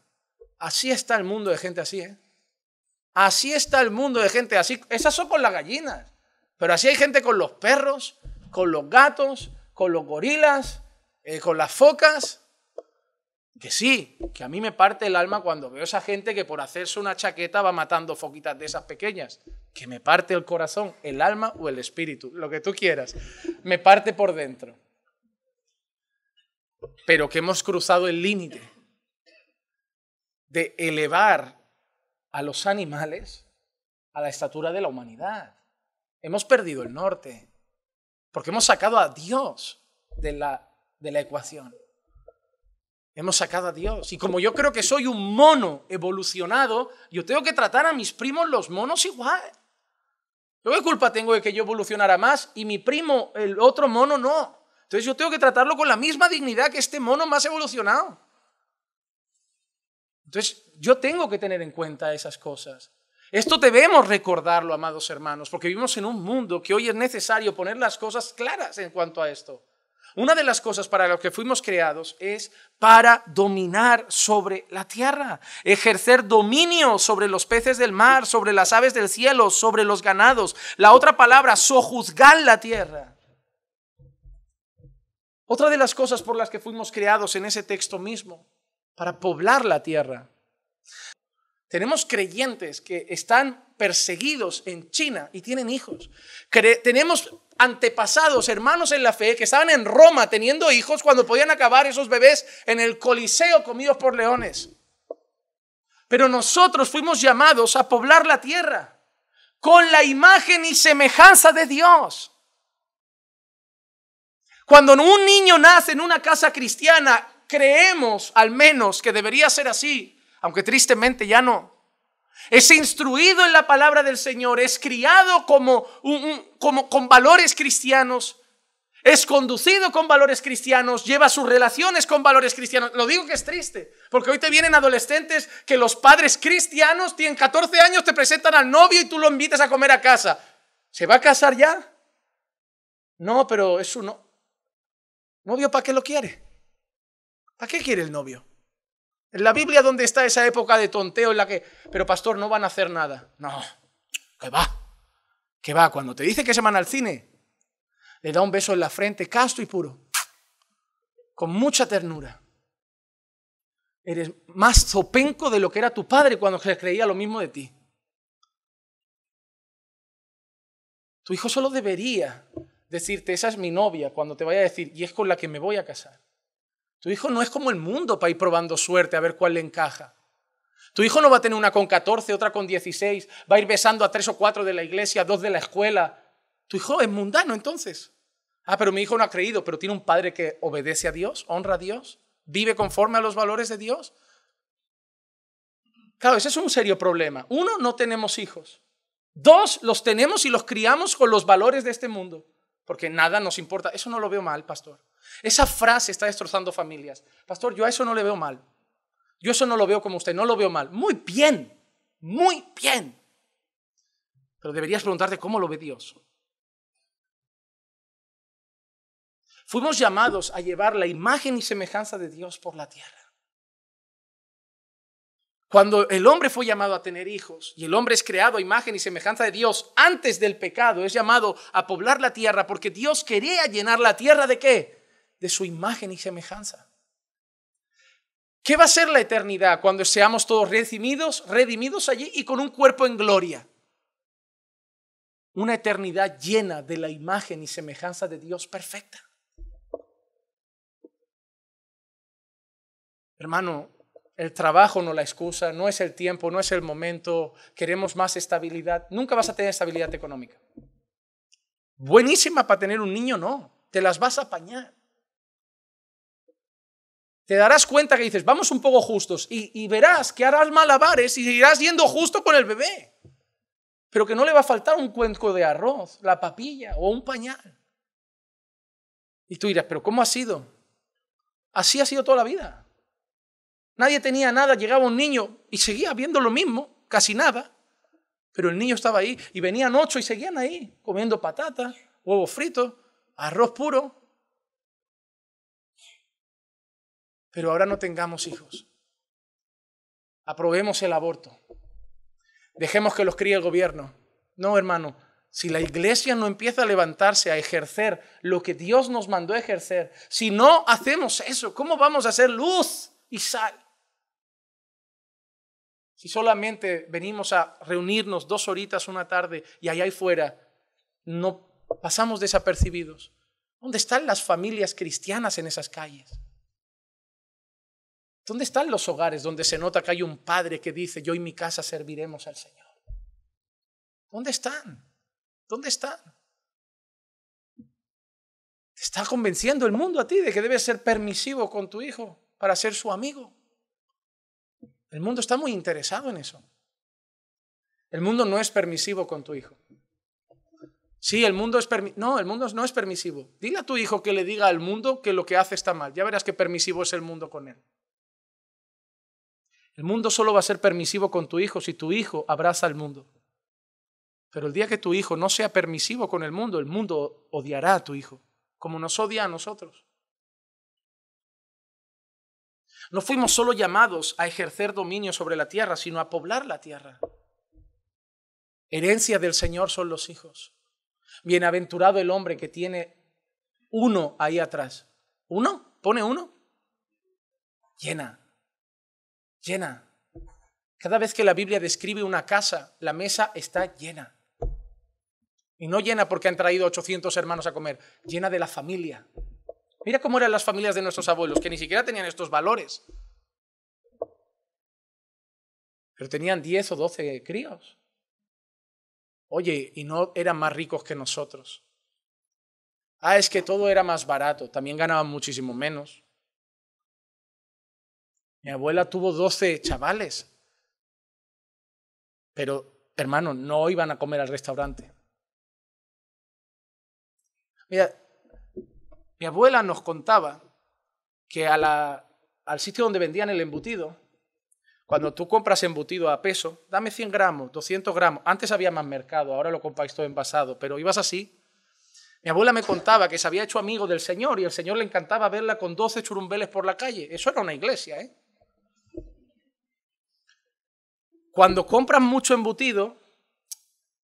Así está el mundo de gente así, ¿eh? Así está el mundo de gente. Así, esas son con las gallinas. Pero así hay gente con los perros, con los gatos, con los gorilas, eh, con las focas. Que sí, que a mí me parte el alma cuando veo esa gente que por hacerse una chaqueta va matando foquitas de esas pequeñas. Que me parte el corazón, el alma o el espíritu, lo que tú quieras. Me parte por dentro. Pero que hemos cruzado el límite de elevar a los animales a la estatura de la humanidad. Hemos perdido el norte, porque hemos sacado a Dios de la, de la ecuación. Hemos sacado a Dios. Y como yo creo que soy un mono evolucionado, yo tengo que tratar a mis primos los monos igual. qué culpa tengo de que yo evolucionara más y mi primo, el otro mono, no? Entonces yo tengo que tratarlo con la misma dignidad que este mono más evolucionado. Entonces, yo tengo que tener en cuenta esas cosas. Esto debemos recordarlo, amados hermanos, porque vivimos en un mundo que hoy es necesario poner las cosas claras en cuanto a esto. Una de las cosas para las que fuimos creados es para dominar sobre la tierra, ejercer dominio sobre los peces del mar, sobre las aves del cielo, sobre los ganados. La otra palabra, sojuzgar la tierra. Otra de las cosas por las que fuimos creados en ese texto mismo, para poblar la tierra. Tenemos creyentes que están perseguidos en China y tienen hijos. tenemos antepasados, hermanos en la fe, que estaban en Roma teniendo hijos cuando podían acabar esos bebés en el Coliseo comidos por leones. Pero nosotros fuimos llamados a poblar la tierra con la imagen y semejanza de Dios. Cuando un niño nace en una casa cristiana, creemos al menos que debería ser así, aunque tristemente ya no. Es instruido en la palabra del Señor, es criado como, un, como con valores cristianos, es conducido con valores cristianos, lleva sus relaciones con valores cristianos. Lo digo que es triste, porque hoy te vienen adolescentes que los padres cristianos tienen 14 años, te presentan al novio y tú lo invitas a comer a casa. ¿Se va a casar ya? No, pero es no... novio. ¿Para qué lo quiere? ¿Para qué quiere el novio? En la Biblia, ¿dónde está esa época de tonteo en la que, pero pastor, no van a hacer nada? No, que va, que va. Cuando te dice que se van al cine, le da un beso en la frente, casto y puro, con mucha ternura. Eres más zopenco de lo que era tu padre cuando creía lo mismo de ti. Tu hijo solo debería decirte, esa es mi novia, cuando te vaya a decir, y es con la que me voy a casar. Tu hijo no es como el mundo para ir probando suerte a ver cuál le encaja. Tu hijo no va a tener una con 14, otra con 16, va a ir besando a tres o cuatro de la iglesia, dos de la escuela. Tu hijo es mundano entonces. Ah, pero mi hijo no ha creído, pero tiene un padre que obedece a Dios, honra a Dios, vive conforme a los valores de Dios. Claro, ese es un serio problema. Uno, no tenemos hijos. Dos, los tenemos y los criamos con los valores de este mundo, porque nada nos importa. Eso no lo veo mal, pastor. Esa frase está destrozando familias. Pastor, yo a eso no le veo mal. Yo eso no lo veo como usted, no lo veo mal. Muy bien, muy bien. Pero deberías preguntarte cómo lo ve Dios. Fuimos llamados a llevar la imagen y semejanza de Dios por la tierra. Cuando el hombre fue llamado a tener hijos y el hombre es creado a imagen y semejanza de Dios antes del pecado, es llamado a poblar la tierra porque Dios quería llenar la tierra de qué? de su imagen y semejanza. ¿Qué va a ser la eternidad cuando seamos todos redimidos, redimidos allí y con un cuerpo en gloria? Una eternidad llena de la imagen y semejanza de Dios perfecta. Hermano, el trabajo no la excusa, no es el tiempo, no es el momento, queremos más estabilidad. Nunca vas a tener estabilidad económica. Buenísima para tener un niño, no. Te las vas a apañar te darás cuenta que dices, vamos un poco justos, y, verás que harás malabares y seguirás yendo justo con el bebé, pero que no le va a faltar un cuenco de arroz, la papilla o un pañal. Y tú dirás, pero ¿cómo ha sido? Así ha sido toda la vida. Nadie tenía nada, llegaba un niño y seguía viendo lo mismo, casi nada, pero el niño estaba ahí y venían ocho y seguían ahí, comiendo patatas, huevos fritos, arroz puro, pero ahora no tengamos hijos. Aprobemos el aborto. Dejemos que los críe el gobierno. No, hermano, si la iglesia no empieza a levantarse, a ejercer lo que Dios nos mandó ejercer, si no hacemos eso, ¿cómo vamos a hacer luz y sal? Si solamente venimos a reunirnos dos horitas una tarde y allá afuera fuera, no pasamos desapercibidos. ¿Dónde están las familias cristianas en esas calles? ¿Dónde están los hogares donde se nota que hay un padre que dice, yo y mi casa serviremos al Señor? ¿Dónde están? ¿Dónde están? Te está convenciendo el mundo a ti de que debes ser permisivo con tu hijo para ser su amigo. El mundo está muy interesado en eso. El mundo no es permisivo con tu hijo. Sí, el mundo es no, el mundo no es permisivo. Dile a tu hijo que le diga al mundo que lo que hace está mal. Ya verás que permisivo es el mundo con él. El mundo solo va a ser permisivo con tu hijo si tu hijo abraza al mundo. Pero el día que tu hijo no sea permisivo con el mundo, el mundo odiará a tu hijo, como nos odia a nosotros. No fuimos solo llamados a ejercer dominio sobre la tierra, sino a poblar la tierra. Herencia del Señor son los hijos. Bienaventurado el hombre que tiene uno ahí atrás. ¿Uno? ¿Pone uno? Llena llena. Cada vez que la Biblia describe una casa, la mesa está llena. Y no llena porque han traído 800 hermanos a comer, llena de la familia. Mira cómo eran las familias de nuestros abuelos, que ni siquiera tenían estos valores. Pero tenían 10 o 12 críos. Oye, y no eran más ricos que nosotros. Ah, es que todo era más barato, también ganaban muchísimo menos. Mi abuela tuvo 12 chavales. Pero, hermano, no iban a comer al restaurante. Mira, mi abuela nos contaba que al sitio donde vendían el embutido, cuando tú compras embutido a peso, dame 100 gramos, 200 gramos. Antes había más mercado, ahora lo compráis todo envasado, pero ibas así. Mi abuela me contaba que se había hecho amigo del Señor y el Señor le encantaba verla con 12 churumbeles por la calle. Eso era una iglesia, ¿eh? Cuando compran mucho embutido,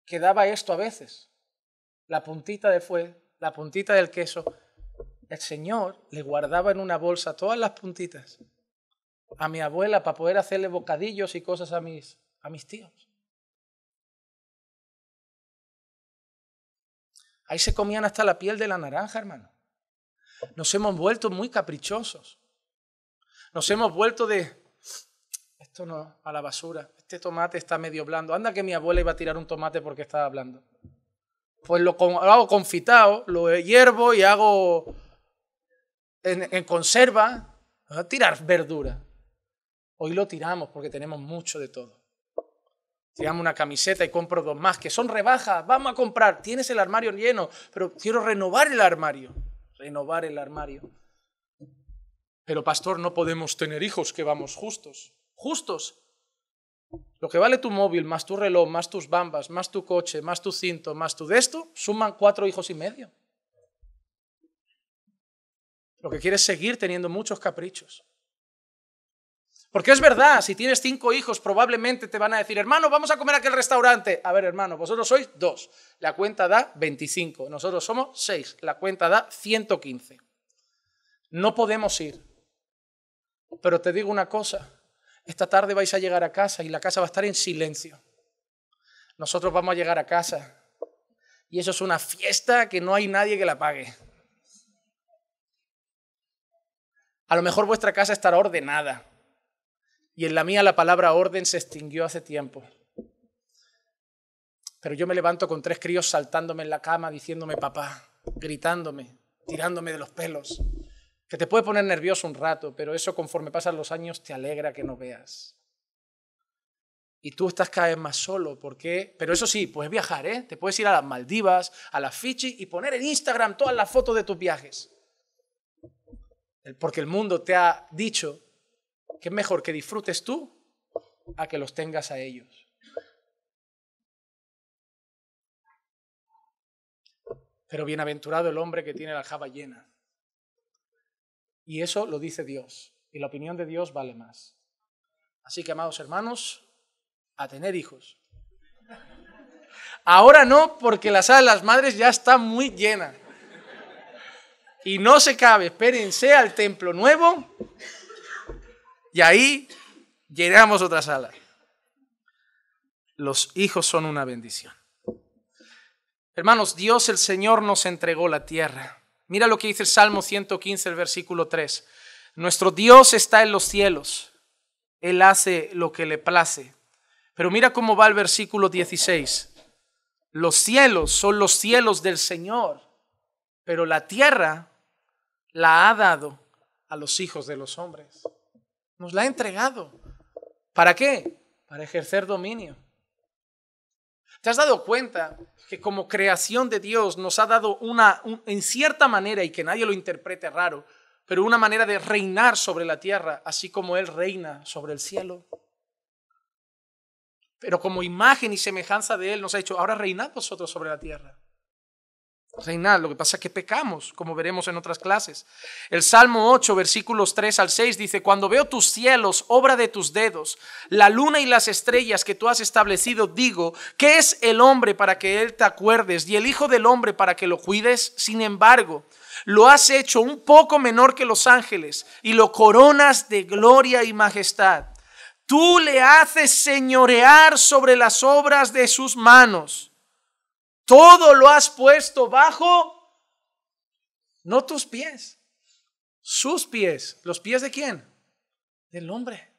quedaba esto a veces. La puntita de fue, la puntita del queso. El Señor le guardaba en una bolsa todas las puntitas a mi abuela para poder hacerle bocadillos y cosas a mis, a mis tíos. Ahí se comían hasta la piel de la naranja, hermano. Nos hemos vuelto muy caprichosos. Nos hemos vuelto de, esto no, a la basura este tomate está medio blando. Anda que mi abuela iba a tirar un tomate porque estaba blando. Pues lo, hago confitado, lo hiervo y hago en, conserva. a tirar verdura. Hoy lo tiramos porque tenemos mucho de todo. Tiramos una camiseta y compro dos más, que son rebajas, vamos a comprar, tienes el armario lleno, pero quiero renovar el armario, renovar el armario. Pero pastor, no podemos tener hijos que vamos justos, justos, lo que vale tu móvil, más tu reloj, más tus bambas, más tu coche, más tu cinto, más tu de suman cuatro hijos y medio. Lo que quieres es seguir teniendo muchos caprichos. Porque es verdad, si tienes cinco hijos, probablemente te van a decir, hermano, vamos a comer a aquel restaurante. A ver, hermano, vosotros sois dos. La cuenta da 25. Nosotros somos seis. La cuenta da 115. No podemos ir. Pero te digo una cosa, esta tarde vais a llegar a casa y la casa va a estar en silencio. Nosotros vamos a llegar a casa y eso es una fiesta que no hay nadie que la pague. A lo mejor vuestra casa estará ordenada y en la mía la palabra orden se extinguió hace tiempo. Pero yo me levanto con tres críos saltándome en la cama, diciéndome papá, gritándome, tirándome de los pelos que te puede poner nervioso un rato, pero eso conforme pasan los años te alegra que no veas. Y tú estás cada vez más solo, porque, pero eso sí, puedes viajar, ¿eh? Te puedes ir a las Maldivas, a las Fiji y poner en Instagram todas las fotos de tus viajes. Porque el mundo te ha dicho que es mejor que disfrutes tú a que los tengas a ellos. Pero bienaventurado el hombre que tiene la jaba llena y eso lo dice Dios. Y la opinión de Dios vale más. Así que, amados hermanos, a tener hijos. Ahora no, porque la sala de las madres ya está muy llena. Y no se cabe. Espérense al templo nuevo y ahí llenamos otra sala. Los hijos son una bendición. Hermanos, Dios el Señor nos entregó la tierra. Mira lo que dice el Salmo 115, el versículo 3. Nuestro Dios está en los cielos. Él hace lo que le place. Pero mira cómo va el versículo 16. Los cielos son los cielos del Señor, pero la tierra la ha dado a los hijos de los hombres. Nos la ha entregado. ¿Para qué? Para ejercer dominio. ¿Te has dado cuenta que como creación de Dios nos ha dado una, en cierta manera, y que nadie lo interprete raro, pero una manera de reinar sobre la tierra, así como Él reina sobre el cielo? Pero como imagen y semejanza de Él nos ha hecho, ahora reinad vosotros sobre la tierra nada. Lo que pasa es que pecamos, como veremos en otras clases. El Salmo 8, versículos 3 al 6 dice, cuando veo tus cielos, obra de tus dedos, la luna y las estrellas que tú has establecido, digo, ¿qué es el hombre para que él te acuerdes y el hijo del hombre para que lo cuides? Sin embargo, lo has hecho un poco menor que los ángeles y lo coronas de gloria y majestad. Tú le haces señorear sobre las obras de sus manos. Todo lo has puesto bajo, no tus pies, sus pies. ¿Los pies de quién? Del hombre.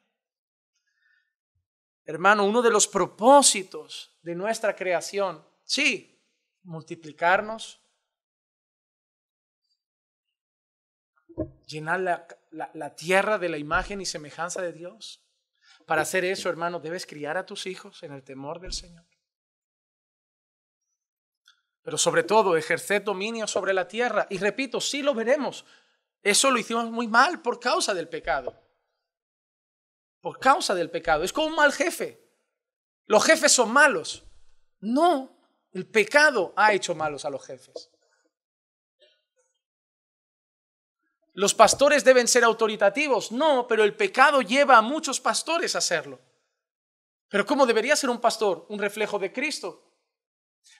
Hermano, uno de los propósitos de nuestra creación, sí, multiplicarnos, llenar la, tierra de la imagen y semejanza de Dios. Para hacer eso, hermano, debes criar a tus hijos en el temor del Señor. Pero sobre todo, ejercer dominio sobre la tierra. Y repito, sí lo veremos. Eso lo hicimos muy mal por causa del pecado. Por causa del pecado. Es como un mal jefe. Los jefes son malos. No, el pecado ha hecho malos a los jefes. Los pastores deben ser autoritativos. No, pero el pecado lleva a muchos pastores a serlo. Pero ¿cómo debería ser un pastor? Un reflejo de Cristo.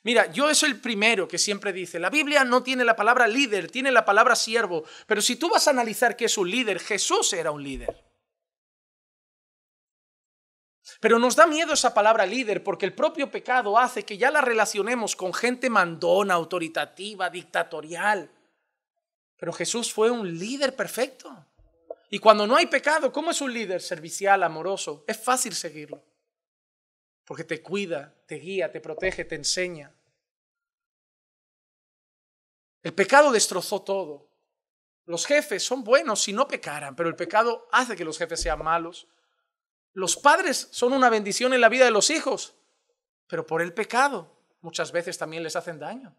Mira, yo es el primero que siempre dice, la Biblia no tiene la palabra líder, tiene la palabra siervo, pero si tú vas a analizar qué es un líder, Jesús era un líder. Pero nos da miedo esa palabra líder porque el propio pecado hace que ya la relacionemos con gente mandona, autoritativa, dictatorial. Pero Jesús fue un líder perfecto. Y cuando no hay pecado, ¿cómo es un líder? Servicial, amoroso. Es fácil seguirlo porque te cuida, te guía, te protege, te enseña. El pecado destrozó todo. Los jefes son buenos si no pecaran, pero el pecado hace que los jefes sean malos. Los padres son una bendición en la vida de los hijos, pero por el pecado muchas veces también les hacen daño.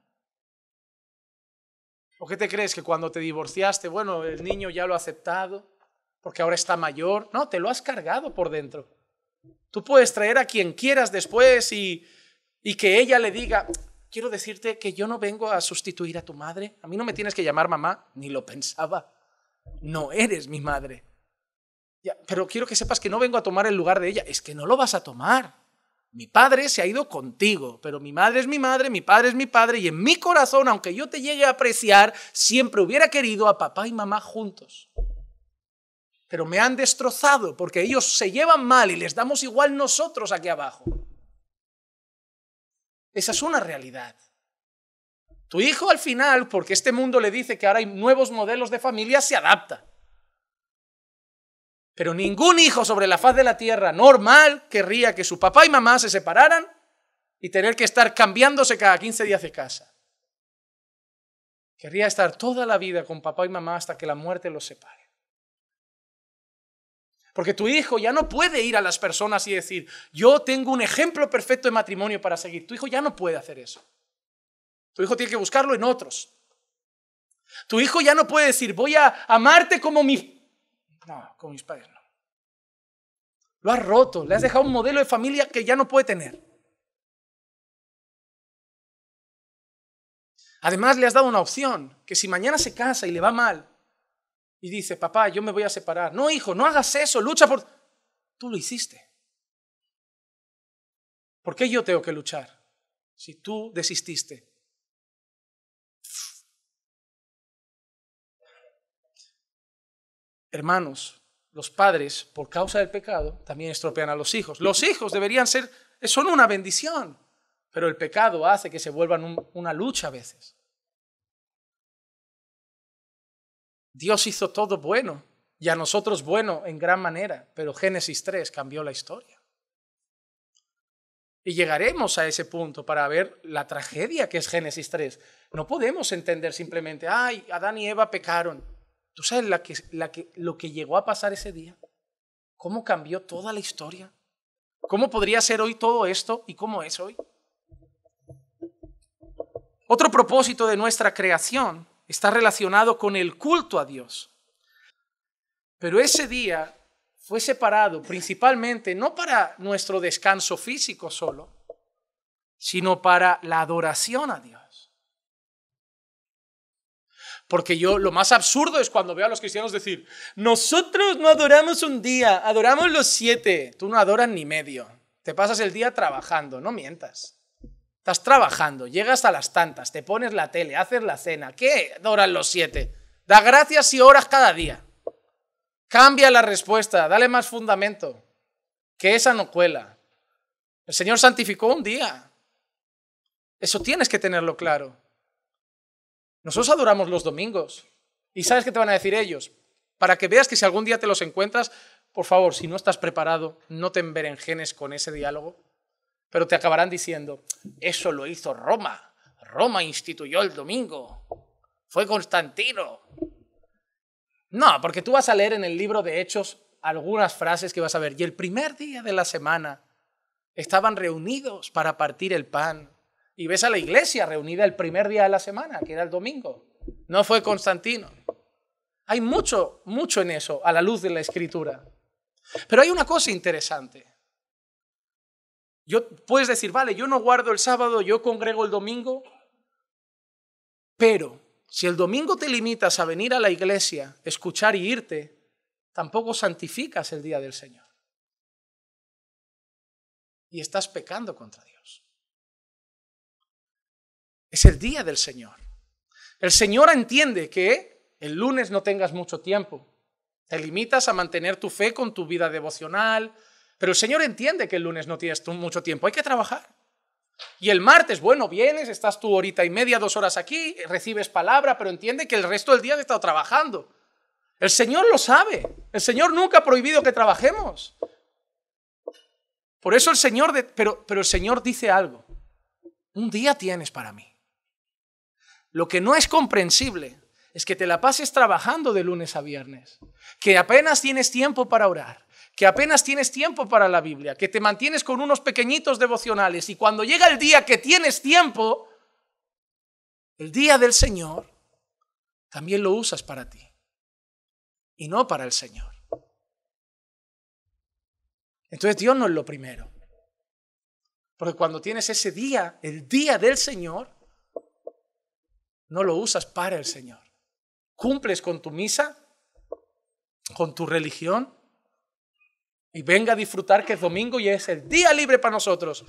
¿O qué te crees que cuando te divorciaste, bueno, el niño ya lo ha aceptado, porque ahora está mayor? No, te lo has cargado por dentro. Tú puedes traer a quien quieras después y, y que ella le diga, quiero decirte que yo no vengo a sustituir a tu madre, a mí no me tienes que llamar mamá, ni lo pensaba, no eres mi madre. pero quiero que sepas que no vengo a tomar el lugar de ella, es que no lo vas a tomar. Mi padre se ha ido contigo, pero mi madre es mi madre, mi padre es mi padre, y en mi corazón, aunque yo te llegue a apreciar, siempre hubiera querido a papá y mamá juntos pero me han destrozado porque ellos se llevan mal y les damos igual nosotros aquí abajo. Esa es una realidad. Tu hijo al final, porque este mundo le dice que ahora hay nuevos modelos de familia, se adapta. Pero ningún hijo sobre la faz de la tierra normal querría que su papá y mamá se separaran y tener que estar cambiándose cada 15 días de casa. Querría estar toda la vida con papá y mamá hasta que la muerte los separe. Porque tu hijo ya no puede ir a las personas y decir, yo tengo un ejemplo perfecto de matrimonio para seguir. Tu hijo ya no puede hacer eso. Tu hijo tiene que buscarlo en otros. Tu hijo ya no puede decir, voy a amarte como mi... No, como mis padres Lo has roto, le has dejado un modelo de familia que ya no puede tener. Además, le has dado una opción, que si mañana se casa y le va mal, y dice, papá, yo me voy a separar. No, hijo, no hagas eso, lucha por... Tú lo hiciste. ¿Por qué yo tengo que luchar si tú desististe? Hermanos, los padres, por causa del pecado, también estropean a los hijos. Los hijos deberían ser, son una bendición, pero el pecado hace que se vuelvan una lucha a veces. Dios hizo todo bueno y a nosotros bueno en gran manera, pero Génesis 3 cambió la historia. Y llegaremos a ese punto para ver la tragedia que es Génesis 3. No podemos entender simplemente, ay, Adán y Eva pecaron. ¿Tú sabes lo que llegó a pasar ese día? ¿Cómo cambió toda la historia? ¿Cómo podría ser hoy todo esto y cómo es hoy? Otro propósito de nuestra creación está relacionado con el culto a Dios. Pero ese día fue separado principalmente no para nuestro descanso físico solo, sino para la adoración a Dios. Porque yo lo más absurdo es cuando veo a los cristianos decir, nosotros no adoramos un día, adoramos los siete, tú no adoras ni medio, te pasas el día trabajando, no mientas. Estás trabajando, llegas a las tantas, te pones la tele, haces la cena. ¿Qué oran los siete? Da gracias y horas cada día. Cambia la respuesta, dale más fundamento. Que esa no cuela. El Señor santificó un día. Eso tienes que tenerlo claro. Nosotros adoramos los domingos. ¿Y sabes qué te van a decir ellos? Para que veas que si algún día te los encuentras, por favor, si no estás preparado, no te enberenjenes con ese diálogo. Pero te acabarán diciendo, eso lo hizo Roma. Roma instituyó el domingo. Fue Constantino. No, porque tú vas a leer en el libro de Hechos algunas frases que vas a ver. Y el primer día de la semana estaban reunidos para partir el pan. Y ves a la iglesia reunida el primer día de la semana, que era el domingo. No fue Constantino. Hay mucho, mucho en eso a la luz de la escritura. Pero hay una cosa interesante. Yo puedes decir, vale, yo no guardo el sábado, yo congrego el domingo, pero si el domingo te limitas a venir a la iglesia, escuchar y irte, tampoco santificas el día del Señor. Y estás pecando contra Dios. Es el día del Señor. El Señor entiende que el lunes no tengas mucho tiempo. Te limitas a mantener tu fe con tu vida devocional, pero el Señor entiende que el lunes no tienes mucho tiempo, hay que trabajar. Y el martes, bueno, vienes, estás tú horita y media, dos horas aquí, recibes palabra, pero entiende que el resto del día has estado trabajando. El Señor lo sabe. El Señor nunca ha prohibido que trabajemos. Por eso el Señor, pero, pero el Señor dice algo. Un día tienes para mí. Lo que no es comprensible es que te la pases trabajando de lunes a viernes, que apenas tienes tiempo para orar, que apenas tienes tiempo para la Biblia, que te mantienes con unos pequeñitos devocionales y cuando llega el día que tienes tiempo, el día del Señor, también lo usas para ti y no para el Señor. Entonces Dios no es lo primero. Porque cuando tienes ese día, el día del Señor, no lo usas para el Señor. Cumples con tu misa, con tu religión, y venga a disfrutar que es domingo y es el día libre para nosotros.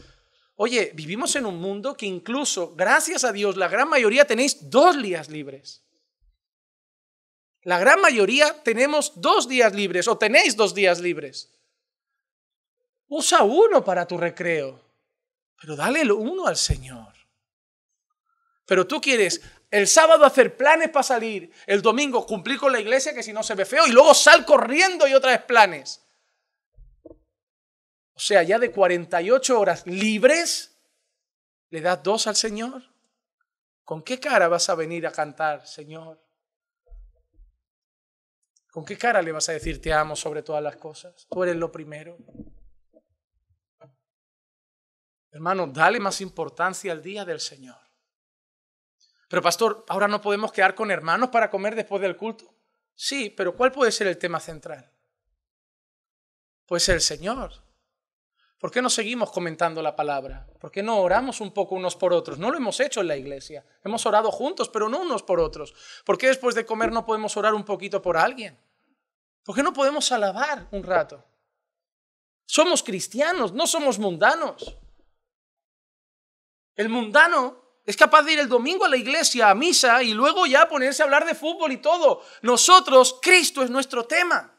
Oye, vivimos en un mundo que incluso, gracias a Dios, la gran mayoría tenéis dos días libres. La gran mayoría tenemos dos días libres o tenéis dos días libres. Usa uno para tu recreo, pero dale uno al Señor. Pero tú quieres el sábado hacer planes para salir, el domingo cumplir con la iglesia que si no se ve feo y luego sal corriendo y otra vez planes. O sea, ya de 48 horas libres, le das dos al Señor. ¿Con qué cara vas a venir a cantar, Señor? ¿Con qué cara le vas a decir te amo sobre todas las cosas? Tú eres lo primero. Hermano, dale más importancia al día del Señor. Pero pastor, ahora no podemos quedar con hermanos para comer después del culto. Sí, pero ¿cuál puede ser el tema central? Pues el Señor. ¿Por qué no seguimos comentando la palabra? ¿Por qué no oramos un poco unos por otros? No lo hemos hecho en la iglesia. Hemos orado juntos, pero no unos por otros. ¿Por qué después de comer no podemos orar un poquito por alguien? ¿Por qué no podemos alabar un rato? Somos cristianos, no somos mundanos. El mundano es capaz de ir el domingo a la iglesia, a misa, y luego ya ponerse a hablar de fútbol y todo. Nosotros, Cristo es nuestro tema.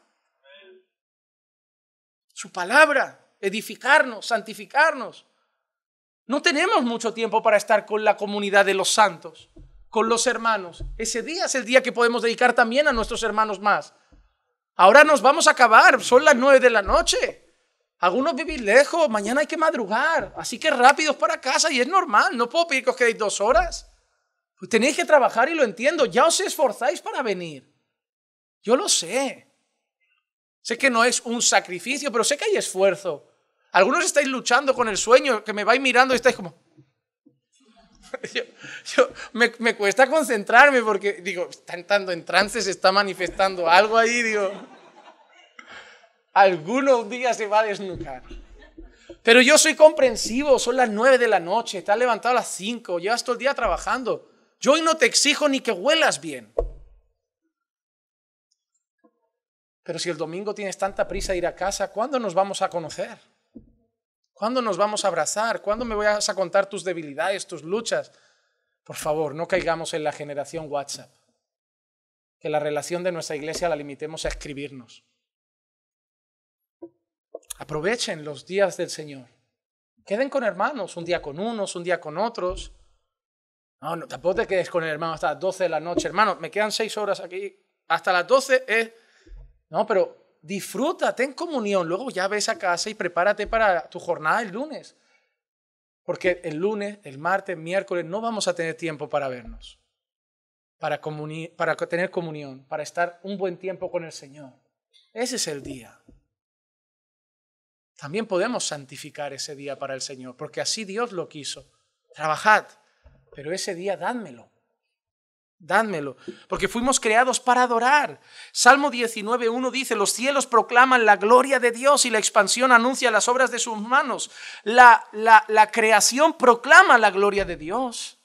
Su palabra edificarnos, santificarnos. No tenemos mucho tiempo para estar con la comunidad de los santos, con los hermanos. Ese día es el día que podemos dedicar también a nuestros hermanos más. Ahora nos vamos a acabar, son las nueve de la noche. Algunos vivís lejos, mañana hay que madrugar, así que rápidos para casa y es normal, no puedo pedir que os quedéis dos horas. Pues tenéis que trabajar y lo entiendo, ya os esforzáis para venir. Yo lo sé. Sé que no es un sacrificio, pero sé que hay esfuerzo. Algunos estáis luchando con el sueño, que me vais mirando y estáis como... me, cuesta concentrarme porque digo, está entrando en trance, se está manifestando algo ahí, digo. Algunos días se va a desnucar. Pero yo soy comprensivo, son las nueve de la noche, has levantado a las cinco, llevas todo el día trabajando. Yo hoy no te exijo ni que huelas bien. Pero si el domingo tienes tanta prisa de ir a casa, ¿cuándo nos vamos a conocer? ¿Cuándo nos vamos a abrazar? ¿Cuándo me vas a contar tus debilidades, tus luchas? Por favor, no caigamos en la generación WhatsApp. Que la relación de nuestra iglesia la limitemos a escribirnos. Aprovechen los días del Señor. Queden con hermanos, un día con unos, un día con otros. No, no tampoco te quedes con el hermano hasta las 12 de la noche. Hermano, me quedan seis horas aquí. Hasta las 12 es... No, pero Disfrútate en comunión, luego ya ves a casa y prepárate para tu jornada el lunes. Porque el lunes, el martes, miércoles no vamos a tener tiempo para vernos, para, para tener comunión, para estar un buen tiempo con el Señor. Ese es el día. También podemos santificar ese día para el Señor, porque así Dios lo quiso. Trabajad, pero ese día dádmelo. Dádmelo, porque fuimos creados para adorar. Salmo 19.1 dice, los cielos proclaman la gloria de Dios y la expansión anuncia las obras de sus manos. La, creación proclama la gloria de Dios.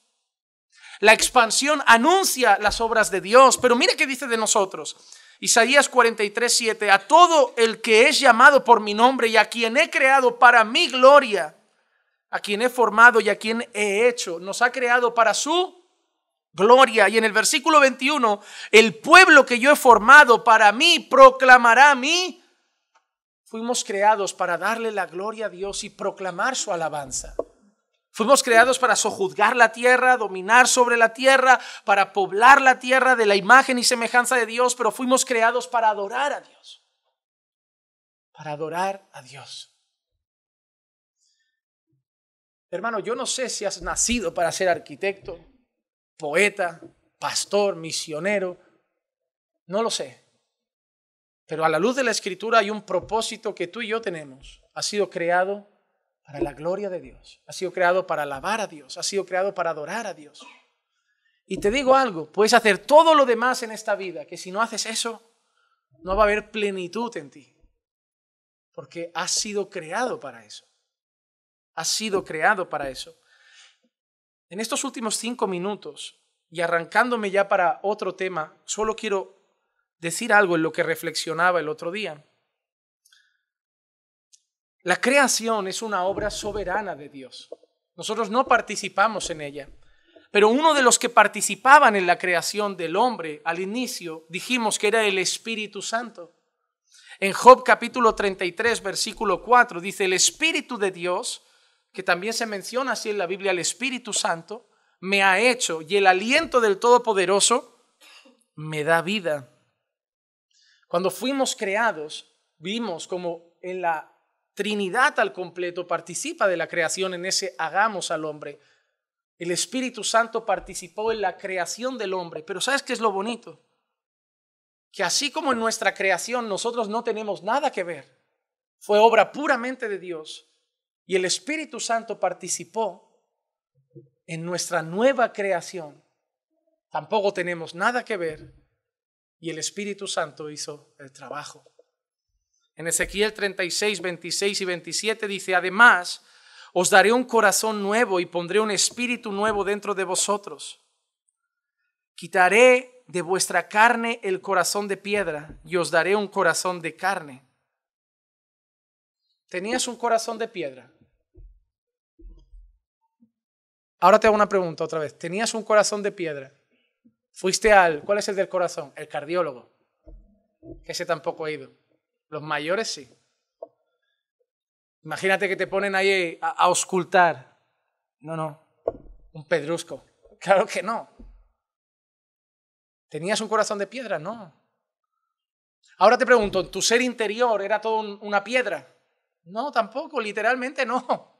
La expansión anuncia las obras de Dios. Pero mire qué dice de nosotros. Isaías 43.7, a todo el que es llamado por mi nombre y a quien he creado para mi gloria, a quien he formado y a quien he hecho, nos ha creado para su gloria. Y en el versículo 21, el pueblo que yo he formado para mí proclamará a mí. Fuimos creados para darle la gloria a Dios y proclamar su alabanza. Fuimos creados para sojuzgar la tierra, dominar sobre la tierra, para poblar la tierra de la imagen y semejanza de Dios, pero fuimos creados para adorar a Dios. Para adorar a Dios. Hermano, yo no sé si has nacido para ser arquitecto, poeta, pastor, misionero, no lo sé. Pero a la luz de la escritura hay un propósito que tú y yo tenemos. Ha sido creado para la gloria de Dios, ha sido creado para alabar a Dios, ha sido creado para adorar a Dios. Y te digo algo, puedes hacer todo lo demás en esta vida, que si no haces eso, no va a haber plenitud en ti, porque has sido creado para eso. Has sido creado para eso. En estos últimos cinco minutos y arrancándome ya para otro tema, solo quiero decir algo en lo que reflexionaba el otro día. La creación es una obra soberana de Dios. Nosotros no participamos en ella. Pero uno de los que participaban en la creación del hombre al inicio, dijimos que era el Espíritu Santo. En Job capítulo 33, versículo 4, dice, el Espíritu de Dios que también se menciona así en la Biblia, el Espíritu Santo me ha hecho y el aliento del Todopoderoso me da vida. Cuando fuimos creados, vimos como en la Trinidad al completo participa de la creación en ese hagamos al hombre. El Espíritu Santo participó en la creación del hombre, pero ¿sabes qué es lo bonito? Que así como en nuestra creación nosotros no tenemos nada que ver, fue obra puramente de Dios. Y el Espíritu Santo participó en nuestra nueva creación. Tampoco tenemos nada que ver y el Espíritu Santo hizo el trabajo. En Ezequiel 36, 26 y 27 dice, además, os daré un corazón nuevo y pondré un espíritu nuevo dentro de vosotros. Quitaré de vuestra carne el corazón de piedra y os daré un corazón de carne. ¿Tenías un corazón de piedra? Ahora te hago una pregunta otra vez. Tenías un corazón de piedra. Fuiste al... ¿Cuál es el del corazón? El cardiólogo. Que ese tampoco ha ido. Los mayores sí. Imagínate que te ponen ahí a, auscultar. No, no. Un pedrusco. Claro que no. ¿Tenías un corazón de piedra? No. Ahora te pregunto, ¿tu ser interior era todo una piedra? No, tampoco, literalmente no.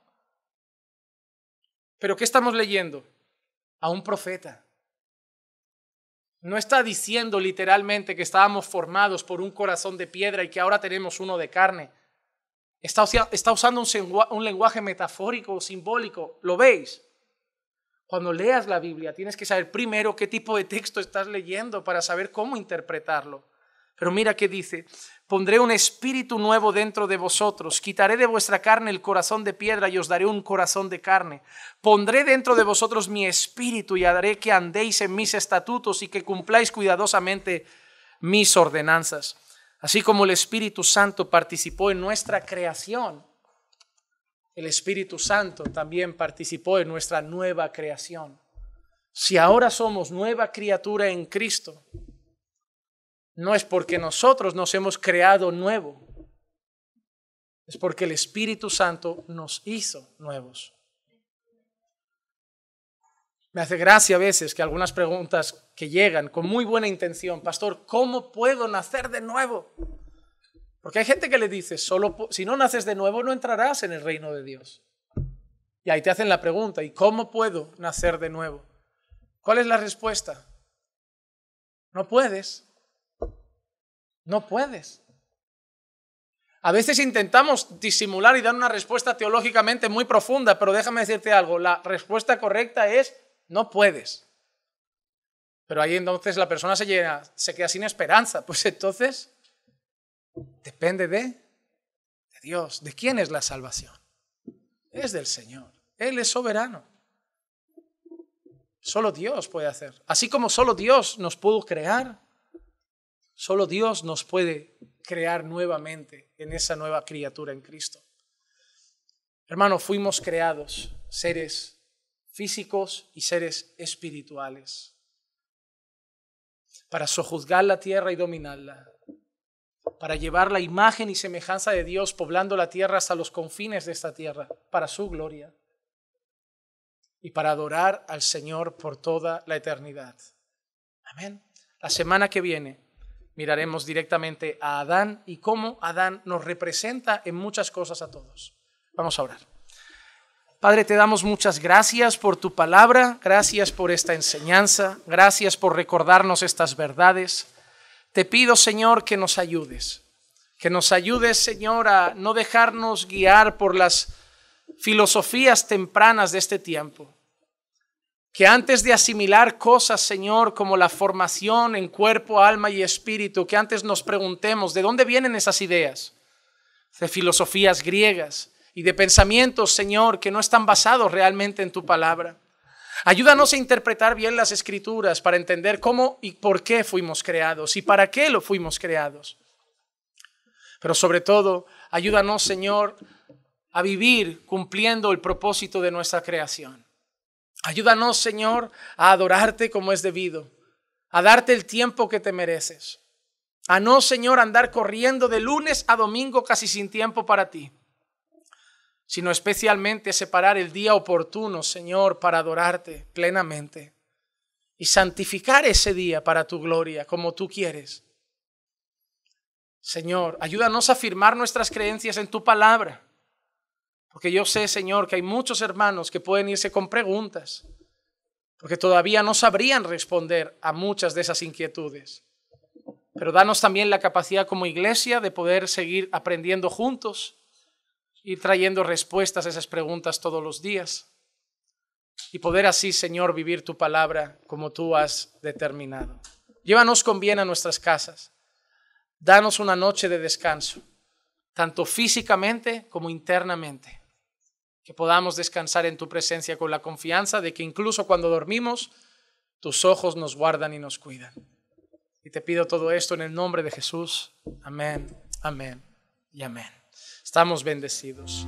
Pero ¿qué estamos leyendo? A un profeta. No está diciendo literalmente que estábamos formados por un corazón de piedra y que ahora tenemos uno de carne. Está, usando un, un lenguaje metafórico, simbólico. ¿Lo veis? Cuando leas la Biblia, tienes que saber primero qué tipo de texto estás leyendo para saber cómo interpretarlo. Pero mira qué dice, pondré un espíritu nuevo dentro de vosotros, quitaré de vuestra carne el corazón de piedra y os daré un corazón de carne. Pondré dentro de vosotros mi espíritu y haré que andéis en mis estatutos y que cumpláis cuidadosamente mis ordenanzas. Así como el Espíritu Santo participó en nuestra creación, el Espíritu Santo también participó en nuestra nueva creación. Si ahora somos nueva criatura en Cristo, no es porque nosotros nos hemos creado nuevo, es porque el Espíritu Santo nos hizo nuevos. Me hace gracia a veces que algunas preguntas que llegan con muy buena intención, pastor, ¿cómo puedo nacer de nuevo? Porque hay gente que le dice, solo si no naces de nuevo no entrarás en el reino de Dios. Y ahí te hacen la pregunta, ¿y cómo puedo nacer de nuevo? ¿Cuál es la respuesta? No puedes. No puedes. A veces intentamos disimular y dar una respuesta teológicamente muy profunda, pero déjame decirte algo, la respuesta correcta es no puedes. Pero ahí entonces la persona se, llena, se queda sin esperanza. Pues entonces depende de, de Dios. ¿De quién es la salvación? Es del Señor. Él es soberano. Solo Dios puede hacer. Así como solo Dios nos pudo crear, Solo Dios nos puede crear nuevamente en esa nueva criatura en Cristo. Hermano, fuimos creados seres físicos y seres espirituales para sojuzgar la tierra y dominarla, para llevar la imagen y semejanza de Dios poblando la tierra hasta los confines de esta tierra, para su gloria y para adorar al Señor por toda la eternidad. Amén. La semana que viene miraremos directamente a Adán y cómo Adán nos representa en muchas cosas a todos. Vamos a orar. Padre, te damos muchas gracias por tu palabra, gracias por esta enseñanza, gracias por recordarnos estas verdades. Te pido, Señor, que nos ayudes, que nos ayudes, Señor, a no dejarnos guiar por las filosofías tempranas de este tiempo, que antes de asimilar cosas, Señor, como la formación en cuerpo, alma y espíritu, que antes nos preguntemos de dónde vienen esas ideas, de filosofías griegas y de pensamientos, Señor, que no están basados realmente en tu palabra. Ayúdanos a interpretar bien las escrituras para entender cómo y por qué fuimos creados y para qué lo fuimos creados. Pero sobre todo, ayúdanos, Señor, a vivir cumpliendo el propósito de nuestra creación. Ayúdanos, Señor, a adorarte como es debido, a darte el tiempo que te mereces, a no, Señor, andar corriendo de lunes a domingo casi sin tiempo para ti, sino especialmente separar el día oportuno, Señor, para adorarte plenamente y santificar ese día para tu gloria, como tú quieres. Señor, ayúdanos a firmar nuestras creencias en tu palabra porque yo sé, Señor, que hay muchos hermanos que pueden irse con preguntas, porque todavía no sabrían responder a muchas de esas inquietudes. Pero danos también la capacidad como iglesia de poder seguir aprendiendo juntos, y trayendo respuestas a esas preguntas todos los días y poder así, Señor, vivir tu palabra como tú has determinado. Llévanos con bien a nuestras casas. Danos una noche de descanso, tanto físicamente como internamente que podamos descansar en tu presencia con la confianza de que incluso cuando dormimos, tus ojos nos guardan y nos cuidan. Y te pido todo esto en el nombre de Jesús. Amén, amén y amén. Estamos bendecidos.